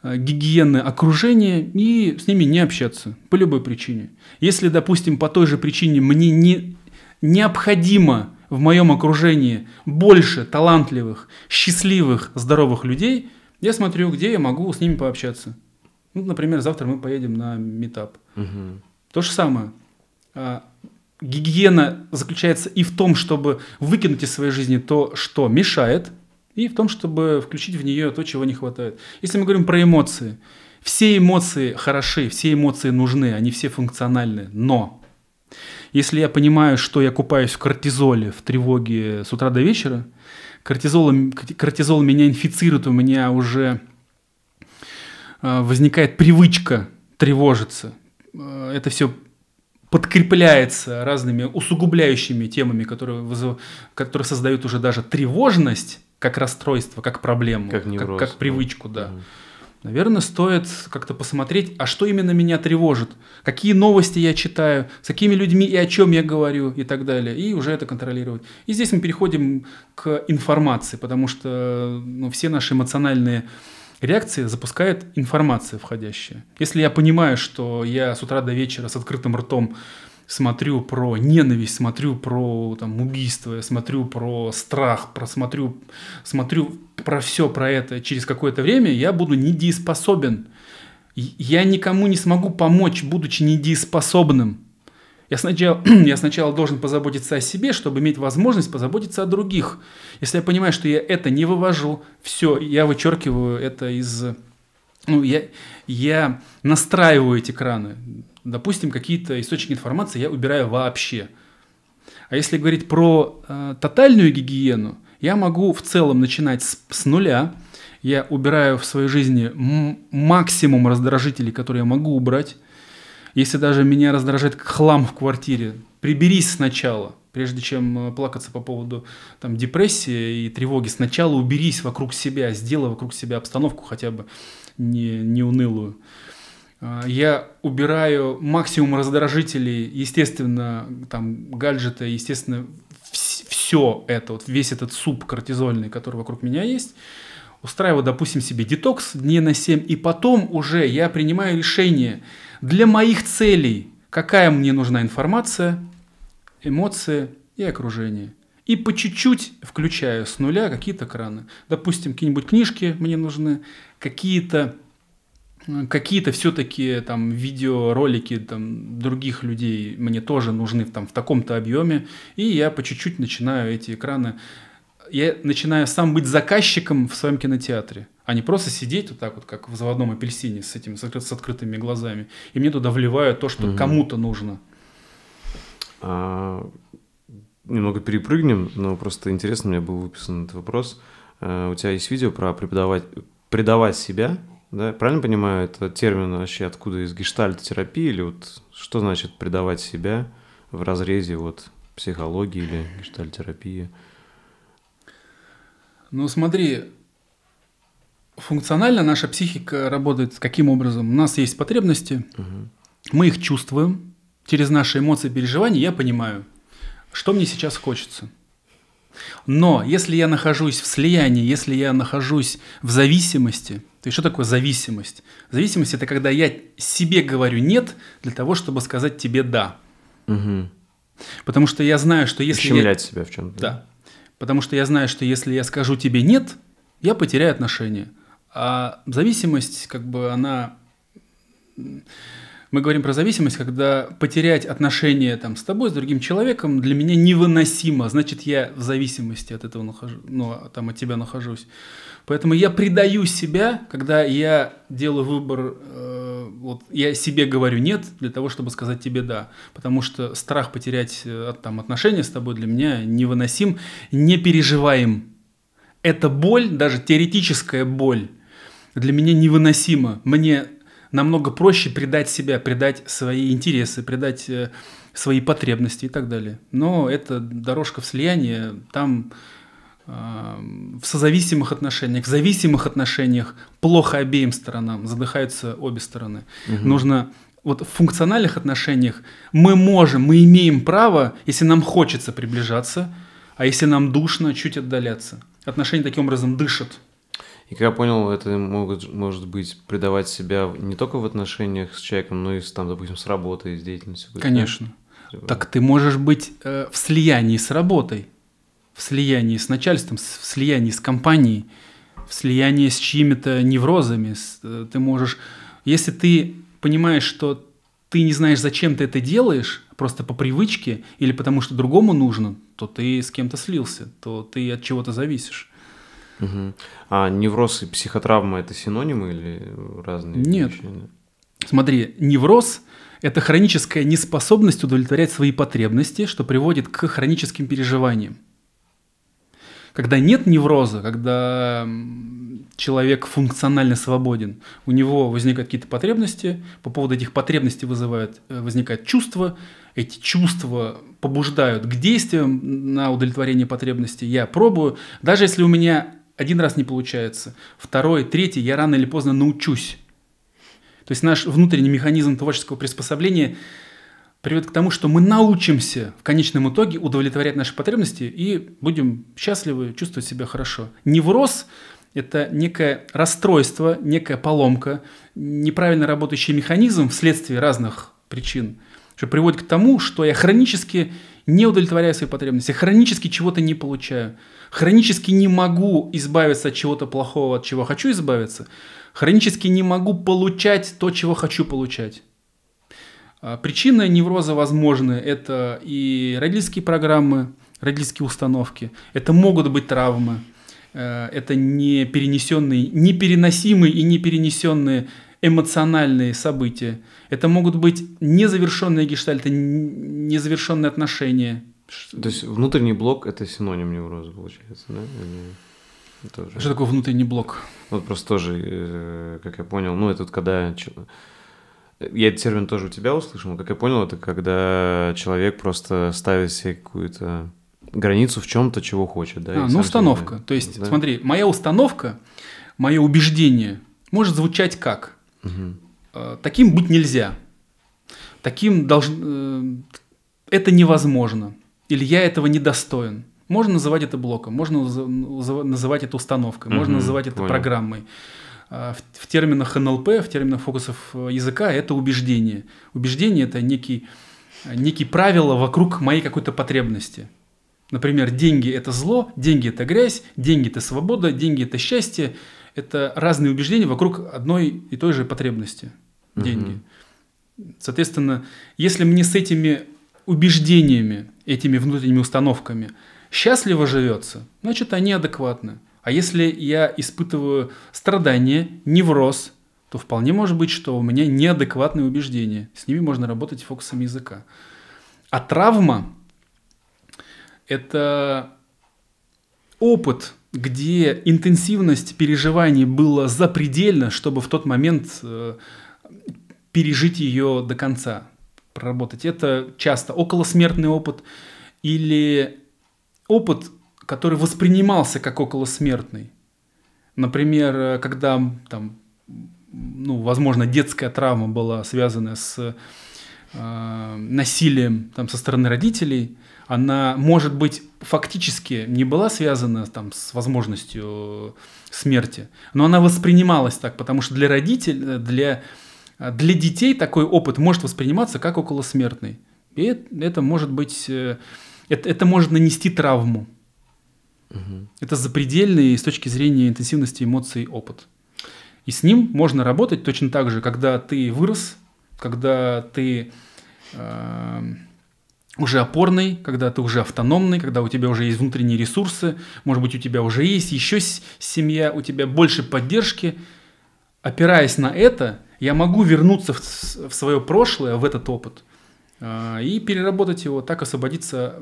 Э, гигиены окружения и с ними не общаться по любой причине. Если, допустим, по той же причине мне не необходимо в моем окружении больше талантливых, счастливых, здоровых людей, я смотрю, где я могу с ними пообщаться. Ну, например, завтра мы поедем на метап. Угу. То же самое. А, гигиена заключается и в том, чтобы выкинуть из своей жизни то, что мешает – и в том, чтобы включить в нее то, чего не хватает. Если мы говорим про эмоции, все эмоции хороши, все эмоции нужны, они все функциональны, но если я понимаю, что я купаюсь в кортизоле, в тревоге с утра до вечера, кортизол, кортизол меня инфицирует, у меня уже э, возникает привычка тревожиться. Э, это все подкрепляется разными усугубляющими темами, которые, которые создают уже даже тревожность, как расстройство, как проблему, как, невроз, как, как привычку, да. да. Угу. Наверное, стоит как-то посмотреть, а что именно меня тревожит, какие новости я читаю, с какими людьми и о чем я говорю и так далее, и уже это контролировать. И здесь мы переходим к информации, потому что ну, все наши эмоциональные реакции запускает информация входящая. Если я понимаю, что я с утра до вечера с открытым ртом смотрю про ненависть, смотрю про там, убийство, я смотрю про страх, про смотрю, смотрю про все про это через какое-то время, я буду недееспособен. Я никому не смогу помочь, будучи недееспособным. Я сначала, я сначала должен позаботиться о себе, чтобы иметь возможность позаботиться о других. Если я понимаю, что я это не вывожу, все, я вычеркиваю это из... Ну, я, я настраиваю эти краны допустим, какие-то источники информации я убираю вообще. А если говорить про э, тотальную гигиену, я могу в целом начинать с, с нуля. Я убираю в своей жизни максимум раздражителей, которые я могу убрать. Если даже меня раздражает хлам в квартире, приберись сначала, прежде чем э, плакаться по поводу там, депрессии и тревоги. Сначала уберись вокруг себя, сделай вокруг себя обстановку хотя бы не, не унылую. А, я убираю максимум раздражителей, естественно, там гаджеты, естественно, все это, вот весь этот суп кортизольный, который вокруг меня есть, устраиваю, допустим, себе детокс дней на 7, и потом уже я принимаю решение для моих целей, какая мне нужна информация, эмоции и окружение. И по чуть-чуть включаю с нуля какие-то краны. Допустим, какие-нибудь книжки мне нужны, какие-то какие-то все-таки там видеоролики там других людей мне тоже нужны там в таком-то объеме, и я по чуть-чуть начинаю эти экраны, я начинаю сам быть заказчиком в своем кинотеатре, а не просто сидеть вот так вот, как в заводном апельсине с этим с открытыми глазами, и мне туда вливают то, что угу. кому-то нужно. А, немного перепрыгнем, но просто интересно, мне был выписан этот вопрос. А, у тебя есть видео про преподавать, предавать себя? Да, правильно понимаю, это термин вообще откуда из гештальт-терапии или вот что значит предавать себя в разрезе вот психологии или гештальт-терапии. Ну смотри, функционально наша психика работает каким образом? У нас есть потребности, угу. мы их чувствуем через наши эмоции и переживания, я понимаю, что мне сейчас хочется. Но если я нахожусь в слиянии, если я нахожусь в зависимости – то есть что такое зависимость? Зависимость это когда я себе говорю нет для того, чтобы сказать тебе да. Угу. Потому что я знаю, что если я... себя в чем-то. Да. Потому что я знаю, что если я скажу тебе нет, я потеряю отношения. А зависимость, как бы, она мы говорим про зависимость, когда потерять отношения там, с тобой, с другим человеком для меня невыносимо. Значит, я в зависимости от этого нахожу, ну, там, от тебя нахожусь. Поэтому я предаю себя, когда я делаю выбор, э, вот я себе говорю нет для того, чтобы сказать тебе да. Потому что страх потерять э, там, отношения с тобой для меня невыносим, непереживаем. Эта боль, даже теоретическая боль, для меня невыносима. Мне намного проще предать себя, предать свои интересы, предать э, свои потребности и так далее. Но это дорожка в слияние там эм, в созависимых отношениях, в зависимых отношениях плохо обеим сторонам, задыхаются обе стороны. Угу. Нужно вот в функциональных отношениях мы можем, мы имеем право, если нам хочется приближаться, а если нам душно, чуть отдаляться. Отношения таким образом дышат. И как я понял, это могут, может быть, придавать себя не только в отношениях с человеком, но и, с, там, допустим, с работой, с деятельностью. Конечно. Да? Так ты можешь быть э, в слиянии с работой, в слиянии с начальством, в слиянии с компанией, в слиянии с чьими-то неврозами. С, э, ты можешь... Если ты понимаешь, что ты не знаешь, зачем ты это делаешь, просто по привычке или потому что другому нужно, то ты с кем-то слился, то ты от чего-то зависишь. Угу. А невроз и психотравма это синонимы или разные Нет. вещи? Нет. Смотри, невроз – это хроническая неспособность удовлетворять свои потребности, что приводит к хроническим переживаниям. Когда нет невроза, когда человек функционально свободен, у него возникают какие-то потребности, по поводу этих потребностей вызывают, э, возникают чувства, эти чувства побуждают к действиям на удовлетворение потребностей, я пробую. Даже если у меня один раз не получается, второй, третий, я рано или поздно научусь. То есть наш внутренний механизм творческого приспособления приведет к тому, что мы научимся в конечном итоге удовлетворять наши потребности и будем счастливы, чувствовать себя хорошо. Невроз – это некое расстройство, некая поломка, неправильно работающий механизм вследствие разных причин, что приводит к тому, что я хронически не удовлетворяю свои потребности, хронически чего-то не получаю – Хронически не могу избавиться от чего-то плохого, от чего хочу избавиться. Хронически не могу получать то, чего хочу получать. А, причина невроза возможны. Это и родительские программы, родительские установки. Это могут быть травмы. Э, это не перенесенные, непереносимые и не перенесенные эмоциональные события. Это могут быть незавершенные гештальты, незавершенные отношения – то есть внутренний блок – это синоним невроза, получается, да? Или... Тоже. Что такое внутренний блок? Вот просто тоже, э, как я понял, ну это вот когда... Я этот термин тоже у тебя услышал, но, как я понял, это когда человек просто ставит себе какую-то границу в чем-то, чего хочет. Да, а, ну, установка. Себе... То есть, да? смотри, моя установка, мое убеждение может звучать как? Угу. Таким быть нельзя. Таким должен... Э, это невозможно или я этого недостоин. Можно называть это блоком, можно называть это установкой, угу, можно называть это понял. программой. А, в, в терминах НЛП, в терминах фокусов э, языка это убеждение. Убеждение это некий, э, некие правила вокруг моей какой-то потребности. Например, деньги это зло, деньги это грязь, деньги это свобода, деньги это счастье. Это разные убеждения вокруг одной и той же потребности. Деньги. Угу. Соответственно, если мне с этими убеждениями этими внутренними установками, счастливо живется, значит, они адекватны. А если я испытываю страдания, невроз, то вполне может быть, что у меня неадекватные убеждения. С ними можно работать фокусами языка. А травма – это опыт, где интенсивность переживаний была запредельна, чтобы в тот момент э, пережить ее до конца проработать. Это часто околосмертный опыт или опыт, который воспринимался как околосмертный. Например, э, когда там, ну, возможно, детская травма была связана с э, насилием там, со стороны родителей, она, может быть, фактически не была связана там, с возможностью смерти, но она воспринималась так, потому что для родителей, э, для а для детей такой опыт может восприниматься как околосмертный. И это, может быть, э, это, это может нанести травму. Угу. Это запредельный с точки зрения интенсивности эмоций опыт. И с ним можно работать точно так же, когда ты вырос, когда ты э, уже опорный, когда ты уже автономный, когда у тебя уже есть внутренние ресурсы, может быть, у тебя уже есть еще семья, у тебя больше поддержки – опираясь на это, я могу вернуться в, в свое прошлое, в этот опыт, а, и переработать его, так освободиться,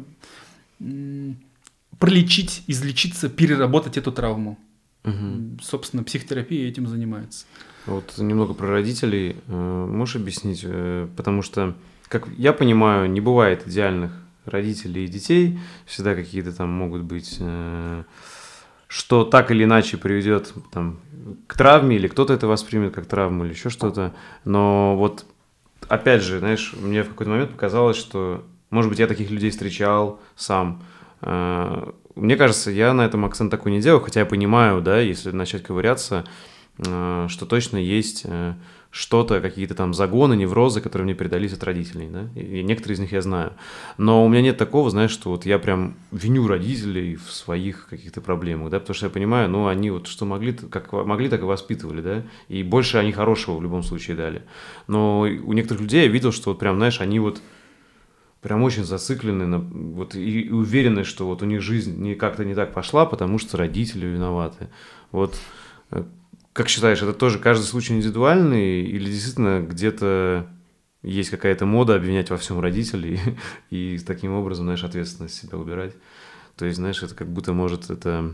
пролечить, излечиться, переработать эту травму. Угу. Собственно, психотерапия этим занимается. Вот немного про родителей э, можешь объяснить? Э, потому что, как я понимаю, не бывает идеальных родителей и детей. Всегда какие-то там могут быть э, что так или иначе приведет там, к травме, или кто-то это воспримет как травму, или еще что-то. Но вот, опять же, знаешь, мне в какой-то момент показалось, что, может быть, я таких людей встречал сам. Э, мне кажется, я на этом акцент такой не делал, хотя я понимаю, да, если начать ковыряться, э, что точно есть э, что-то, какие-то там загоны, неврозы, которые мне передались от родителей, да, и некоторые из них я знаю. Но у меня нет такого, знаешь, что вот я прям виню родителей в своих каких-то проблемах, да, потому что я понимаю, ну, они вот что могли, как могли, так и воспитывали, да, и больше они хорошего в любом случае дали. Но у некоторых людей я видел, что вот прям, знаешь, они вот прям очень зациклены на, вот, и, и уверены, что вот у них жизнь не, как-то не так пошла, потому что родители виноваты. Вот э, как считаешь, это тоже каждый случай индивидуальный или действительно где-то есть какая-то мода обвинять во всем родителей и таким образом, знаешь, ответственность себя убирать? То есть, знаешь, это как будто может это...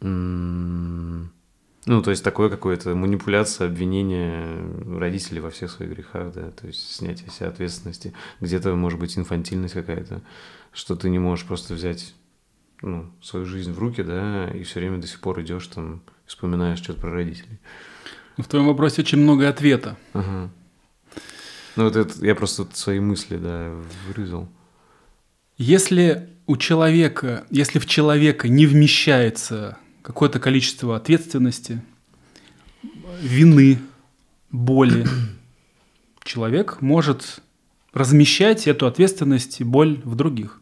Ну, то есть такое какое-то манипуляция, обвинение родителей во всех своих грехах, да, то есть снятие себя ответственности. Где-то, может быть, инфантильность какая-то, что ты не можешь просто взять ну, свою жизнь в руки, да, и все время до сих пор идешь там вспоминаешь что-то про родителей. В твоем вопросе очень много ответа. Ага. Ну вот это я просто свои мысли, да, вырезал. Если у человека, если в человека не вмещается какое-то количество ответственности, вины, боли, человек может размещать эту ответственность и боль в других.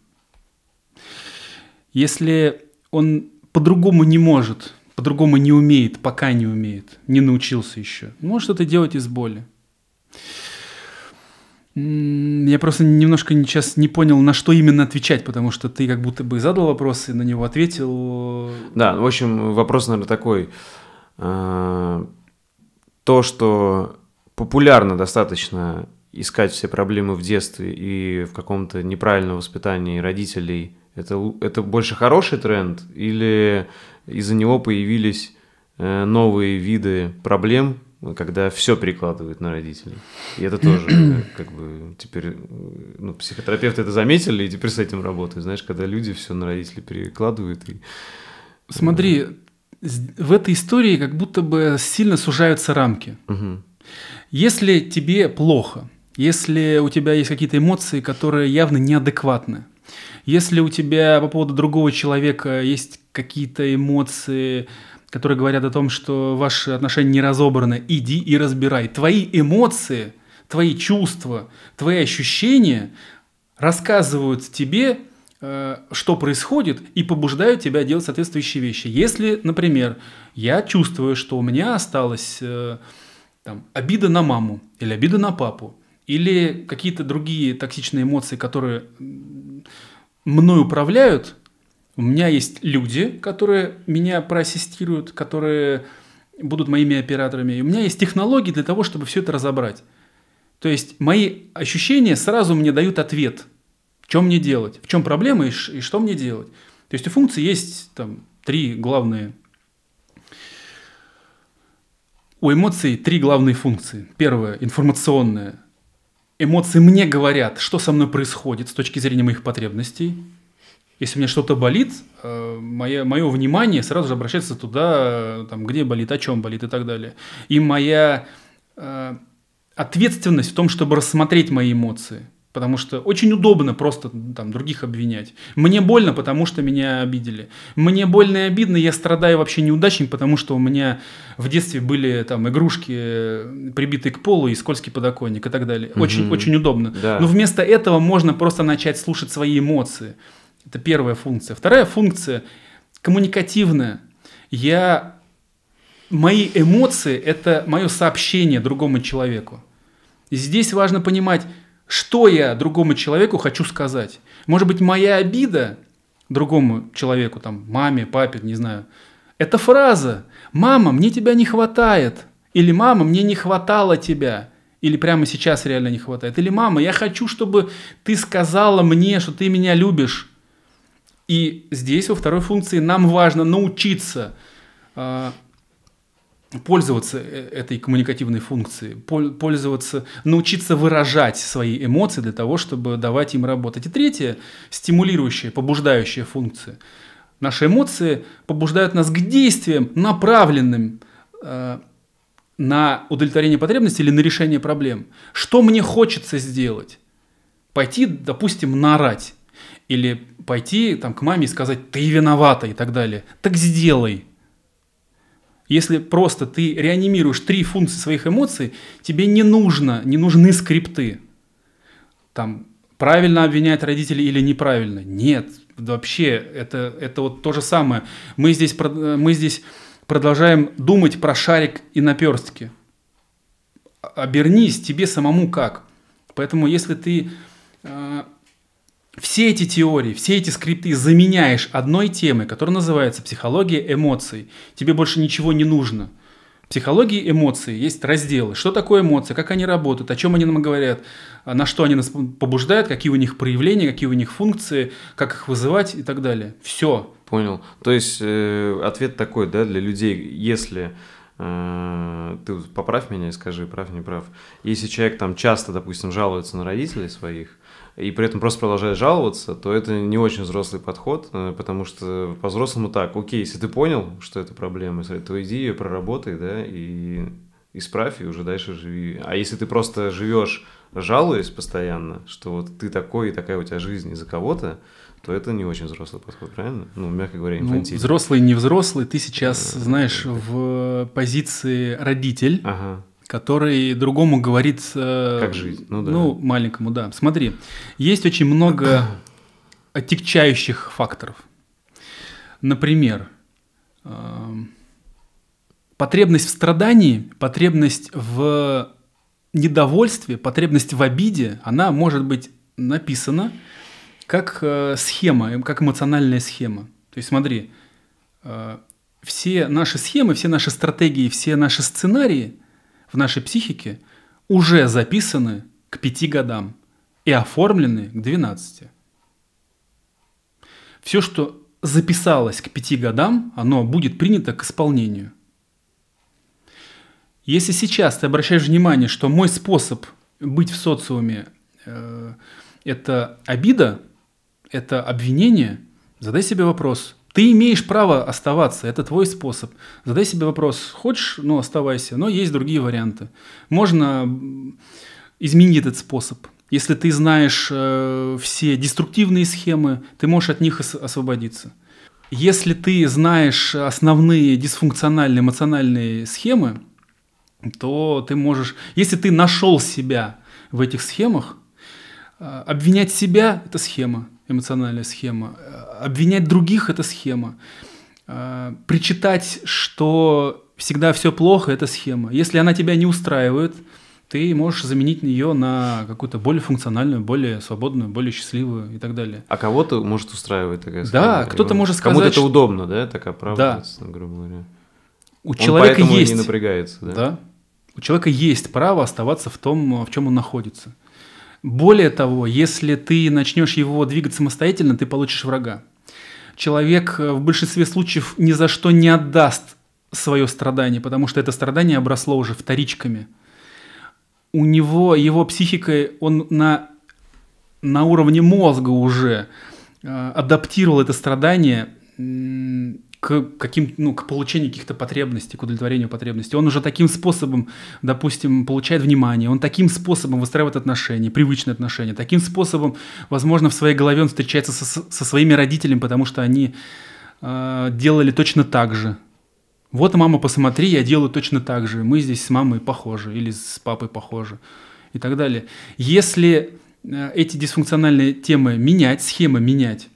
Если он по-другому не может по-другому не умеет, пока не умеет, не научился еще. Может это делать из боли. Я просто немножко сейчас не понял, на что именно отвечать, потому что ты как будто бы задал вопрос и на него ответил. Да, в общем, вопрос, наверное, такой. А, то, что популярно достаточно искать все проблемы в детстве и в каком-то неправильном воспитании родителей, это, это больше хороший тренд или из-за него появились э, новые виды проблем, когда все перекладывают на родителей. И это тоже э, как бы теперь э, ну, психотерапевты это заметили и теперь с этим работают, знаешь, когда люди все на родителей перекладывают. И, Смотри, в этой истории как будто бы сильно сужаются рамки. Угу. Если тебе плохо, если у тебя есть какие-то эмоции, которые явно неадекватны, если у тебя по поводу другого человека есть какие-то эмоции, которые говорят о том, что ваши отношения не разобраны, иди и разбирай. Твои эмоции, твои чувства, твои ощущения рассказывают тебе, э, что происходит, и побуждают тебя делать соответствующие вещи. Если, например, я чувствую, что у меня осталась э, там, обида на маму или обида на папу, или какие-то другие токсичные эмоции, которые мной управляют, у меня есть люди, которые меня проассистируют, которые будут моими операторами. И у меня есть технологии для того, чтобы все это разобрать. То есть мои ощущения сразу мне дают ответ, в чем мне делать, в чем проблема и, и что мне делать. То есть у функции есть там три главные у эмоций три главные функции. Первое информационная. Эмоции мне говорят, что со мной происходит с точки зрения моих потребностей если у меня что-то болит, мое, э, мое внимание сразу же обращается туда, э, там, где болит, о чем болит и так далее. И моя э, ответственность в том, чтобы рассмотреть мои эмоции. Потому что очень удобно просто там других обвинять. Мне больно, потому что меня обидели. Мне больно и обидно, я страдаю вообще неудачник, потому что у меня в детстве были там игрушки, прибитые к полу и скользкий подоконник и так далее. Очень, mm-hmm. очень удобно. Да. Но вместо этого можно просто начать слушать свои эмоции. Это первая функция. Вторая функция коммуникативная. Я мои эмоции – это мое сообщение другому человеку. И здесь важно понимать, что я другому человеку хочу сказать. Может быть, моя обида другому человеку, там, маме, папе, не знаю, это фраза «мама, мне тебя не хватает» или «мама, мне не хватало тебя» или прямо сейчас реально не хватает, или «мама, я хочу, чтобы ты сказала мне, что ты меня любишь». И здесь во второй функции нам важно научиться а, пользоваться э, этой коммуникативной функцией, пользоваться, научиться выражать свои эмоции для того, чтобы давать им работать. И третье, стимулирующая, побуждающая функция. Наши эмоции побуждают нас к действиям, направленным а, на удовлетворение потребностей или на решение проблем. Что мне хочется сделать? Пойти, допустим, наорать. Или пойти там, к маме и сказать, ты виновата и так далее. Так сделай. Если просто ты реанимируешь три функции своих эмоций, тебе не нужно, не нужны скрипты. Там, правильно обвинять родителей или неправильно. Нет, вообще, это, это вот то же самое. Мы здесь, э, мы здесь продолжаем думать про шарик и наперстки. Обернись тебе самому как. Поэтому если ты э, все эти теории, все эти скрипты заменяешь одной темой, которая называется психология эмоций. Тебе больше ничего не нужно. В психологии эмоций есть разделы. Что такое эмоции, как они работают, о чем они нам говорят, на что они нас побуждают, какие у них проявления, какие у них функции, как их вызывать и так далее. Все. Понял. То есть э, ответ такой, да, для людей, если э, ты поправь меня и скажи, прав, не прав. Если человек там часто, допустим, жалуется на родителей своих, и при этом просто продолжаешь жаловаться, то это не очень взрослый подход, э, потому что по-взрослому так, окей, если ты понял, что это проблема, то иди ее проработай, да, и исправь, и уже дальше живи. А если ты просто живешь, жалуясь постоянно, что вот ты такой и такая у тебя жизнь из-за кого-то, то это не очень взрослый подход, правильно? Ну, мягко говоря, ну, инфантильный. Ну, взрослый, не взрослый, ты сейчас, знаешь, в позиции родитель, ага который другому говорит... Э, как жизнь, ну да. Ну, маленькому, да. Смотри, есть очень много отягчающих факторов. Например, э, потребность в страдании, потребность в недовольстве, потребность в обиде, она может быть написана как э, схема, как эмоциональная схема. То есть смотри, все наши схемы, все наши стратегии, все наши сценарии – в нашей психике уже записаны к пяти годам и оформлены к 12. Все, что записалось к пяти годам, оно будет принято к исполнению. Если сейчас ты обращаешь внимание, что мой способ быть в социуме э, – это обида, это обвинение, задай себе вопрос – ты имеешь право оставаться, это твой способ. Задай себе вопрос, хочешь, ну оставайся, но есть другие варианты. Можно изменить этот способ. Если ты знаешь э, все деструктивные схемы, ты можешь от них освободиться. Если ты знаешь основные дисфункциональные эмоциональные схемы, то ты можешь... Если ты нашел себя в этих схемах, э, обвинять себя – это схема эмоциональная схема. Э, обвинять других – это схема. Э, причитать, что всегда все плохо – это схема. Если она тебя не устраивает, ты можешь заменить ее на какую-то более функциональную, более свободную, более счастливую и так далее. А кого-то может устраивать такая схема. Да, кто-то может сказать... Кому-то это удобно, да, такая правда, да. грубо говоря. У Он человека есть... не напрягается, да? Да. У человека есть право оставаться в том, в чем он находится. Более того, если ты начнешь его двигать самостоятельно, ты получишь врага. Человек э, в большинстве случаев ни за что не отдаст свое страдание, потому что это страдание обросло уже вторичками. У него, его психика, он на, на уровне мозга уже э, адаптировал это страдание к каким, ну, к получению каких-то потребностей, к удовлетворению потребностей. Он уже таким способом, допустим, получает внимание, он таким способом выстраивает отношения, привычные отношения, таким способом, возможно, в своей голове он встречается со, со своими родителями, потому что они э, делали точно так же. Вот, мама, посмотри, я делаю точно так же. Мы здесь с мамой похожи или с папой похожи и так далее. Если э, эти дисфункциональные темы менять, схемы менять,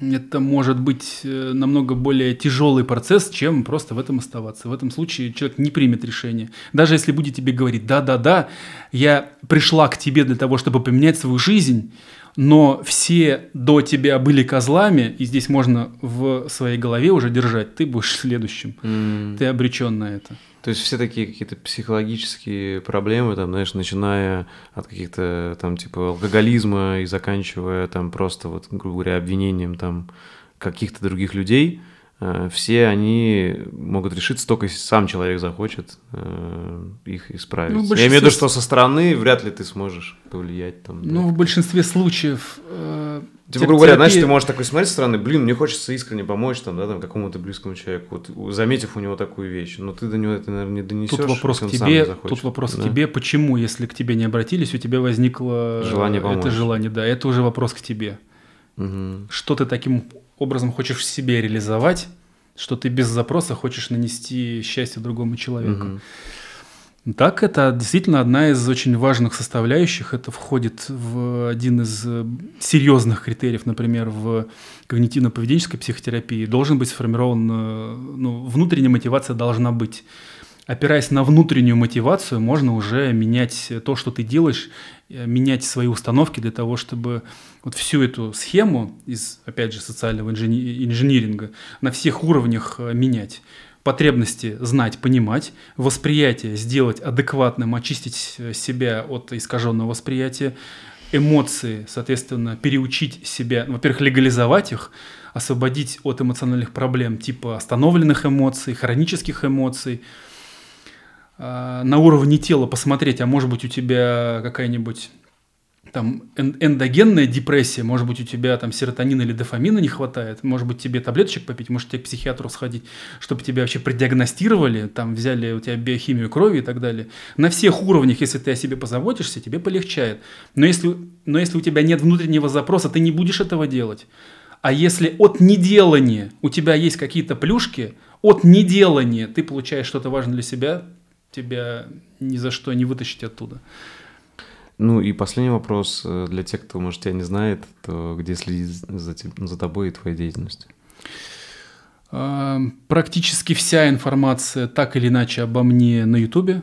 это может быть э, намного более тяжелый процесс, чем просто в этом оставаться. В этом случае человек не примет решение. Даже если будет тебе говорить, да-да-да, я пришла к тебе для того, чтобы поменять свою жизнь, но все до тебя были козлами, и здесь можно в своей голове уже держать, ты будешь следующим. Mm. Ты обречен на это. То есть все такие какие-то психологические проблемы, там, знаешь, начиная от каких-то там типа алкоголизма и заканчивая там просто вот, грубо говоря, обвинением там каких-то других людей, Э, все они могут решиться только сам человек захочет э, их исправить. Ну, большинстве... Я имею в виду, что со стороны вряд ли ты сможешь повлиять там. Ну, да, в большинстве случаев. Э, типа, грубо говоря, значит, ты можешь такой смотреть со стороны, блин, мне хочется искренне помочь там, да, там какому-то близкому человеку, вот, заметив у него такую вещь, но ты до него это, наверное, не донесешь. Тут вопрос к тебе, тут вопрос да? к тебе, почему, если к тебе не обратились, у тебя возникло желание помочь. это желание, да, это уже вопрос к тебе. Угу. Что ты таким образом хочешь в себе реализовать, что ты без запроса хочешь нанести счастье другому человеку. Так, это действительно одна из очень важных составляющих. Это входит в один из э, серьезных критериев, например, в когнитивно-поведенческой психотерапии. Должен быть сформирован, э, ну, внутренняя мотивация должна быть опираясь на внутреннюю мотивацию, можно уже менять то, что ты делаешь, э, менять свои установки для того, чтобы вот всю эту схему из, опять же, социального инжини- инжиниринга на всех уровнях э, менять. Потребности знать, понимать, восприятие сделать адекватным, очистить э, себя от искаженного восприятия, эмоции, соответственно, переучить себя, ну, во-первых, легализовать их, освободить от эмоциональных проблем типа остановленных эмоций, хронических эмоций – Э, на уровне тела посмотреть, а может быть у тебя какая-нибудь там эндогенная депрессия, может быть, у тебя там серотонина или дофамина не хватает, может быть, тебе таблеточек попить, может, тебе к психиатру сходить, чтобы тебя вообще продиагностировали, там взяли у тебя биохимию крови и так далее. На всех уровнях, если ты о себе позаботишься, тебе полегчает. Но если, но если у тебя нет внутреннего запроса, ты не будешь этого делать. А если от неделания у тебя есть какие-то плюшки, от неделания ты получаешь что-то важное для себя, тебя ни за что не вытащить оттуда. Ну и последний вопрос э, для тех, кто, может, тебя не знает, то где следить за, за тобой и твоей деятельностью? А, практически вся информация так или иначе обо мне на Ютубе.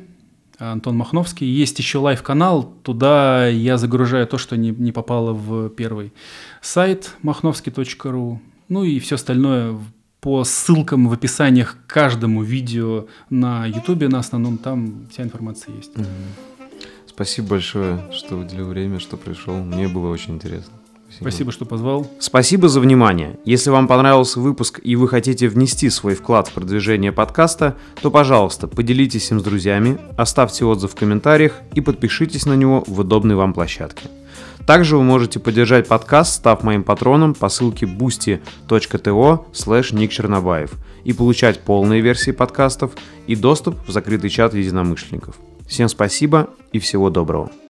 Антон Махновский. Есть еще лайв-канал, туда я загружаю то, что не, не попало в первый сайт махновский.ру. Ну и все остальное по ссылкам в описаниях к каждому видео на YouTube, на основном там вся информация есть. Угу. Спасибо большое, что уделил время, что пришел. Мне было очень интересно. Спасибо. Спасибо, что позвал. Спасибо за внимание. Если вам понравился выпуск и вы хотите внести свой вклад в продвижение подкаста, то, пожалуйста, поделитесь им с друзьями, оставьте отзыв в комментариях и подпишитесь на него в удобной вам площадке. Также вы можете поддержать подкаст, став моим патроном по ссылке boosty.to slash чернобаев и получать полные версии подкастов и доступ в закрытый чат единомышленников. Всем спасибо и всего доброго.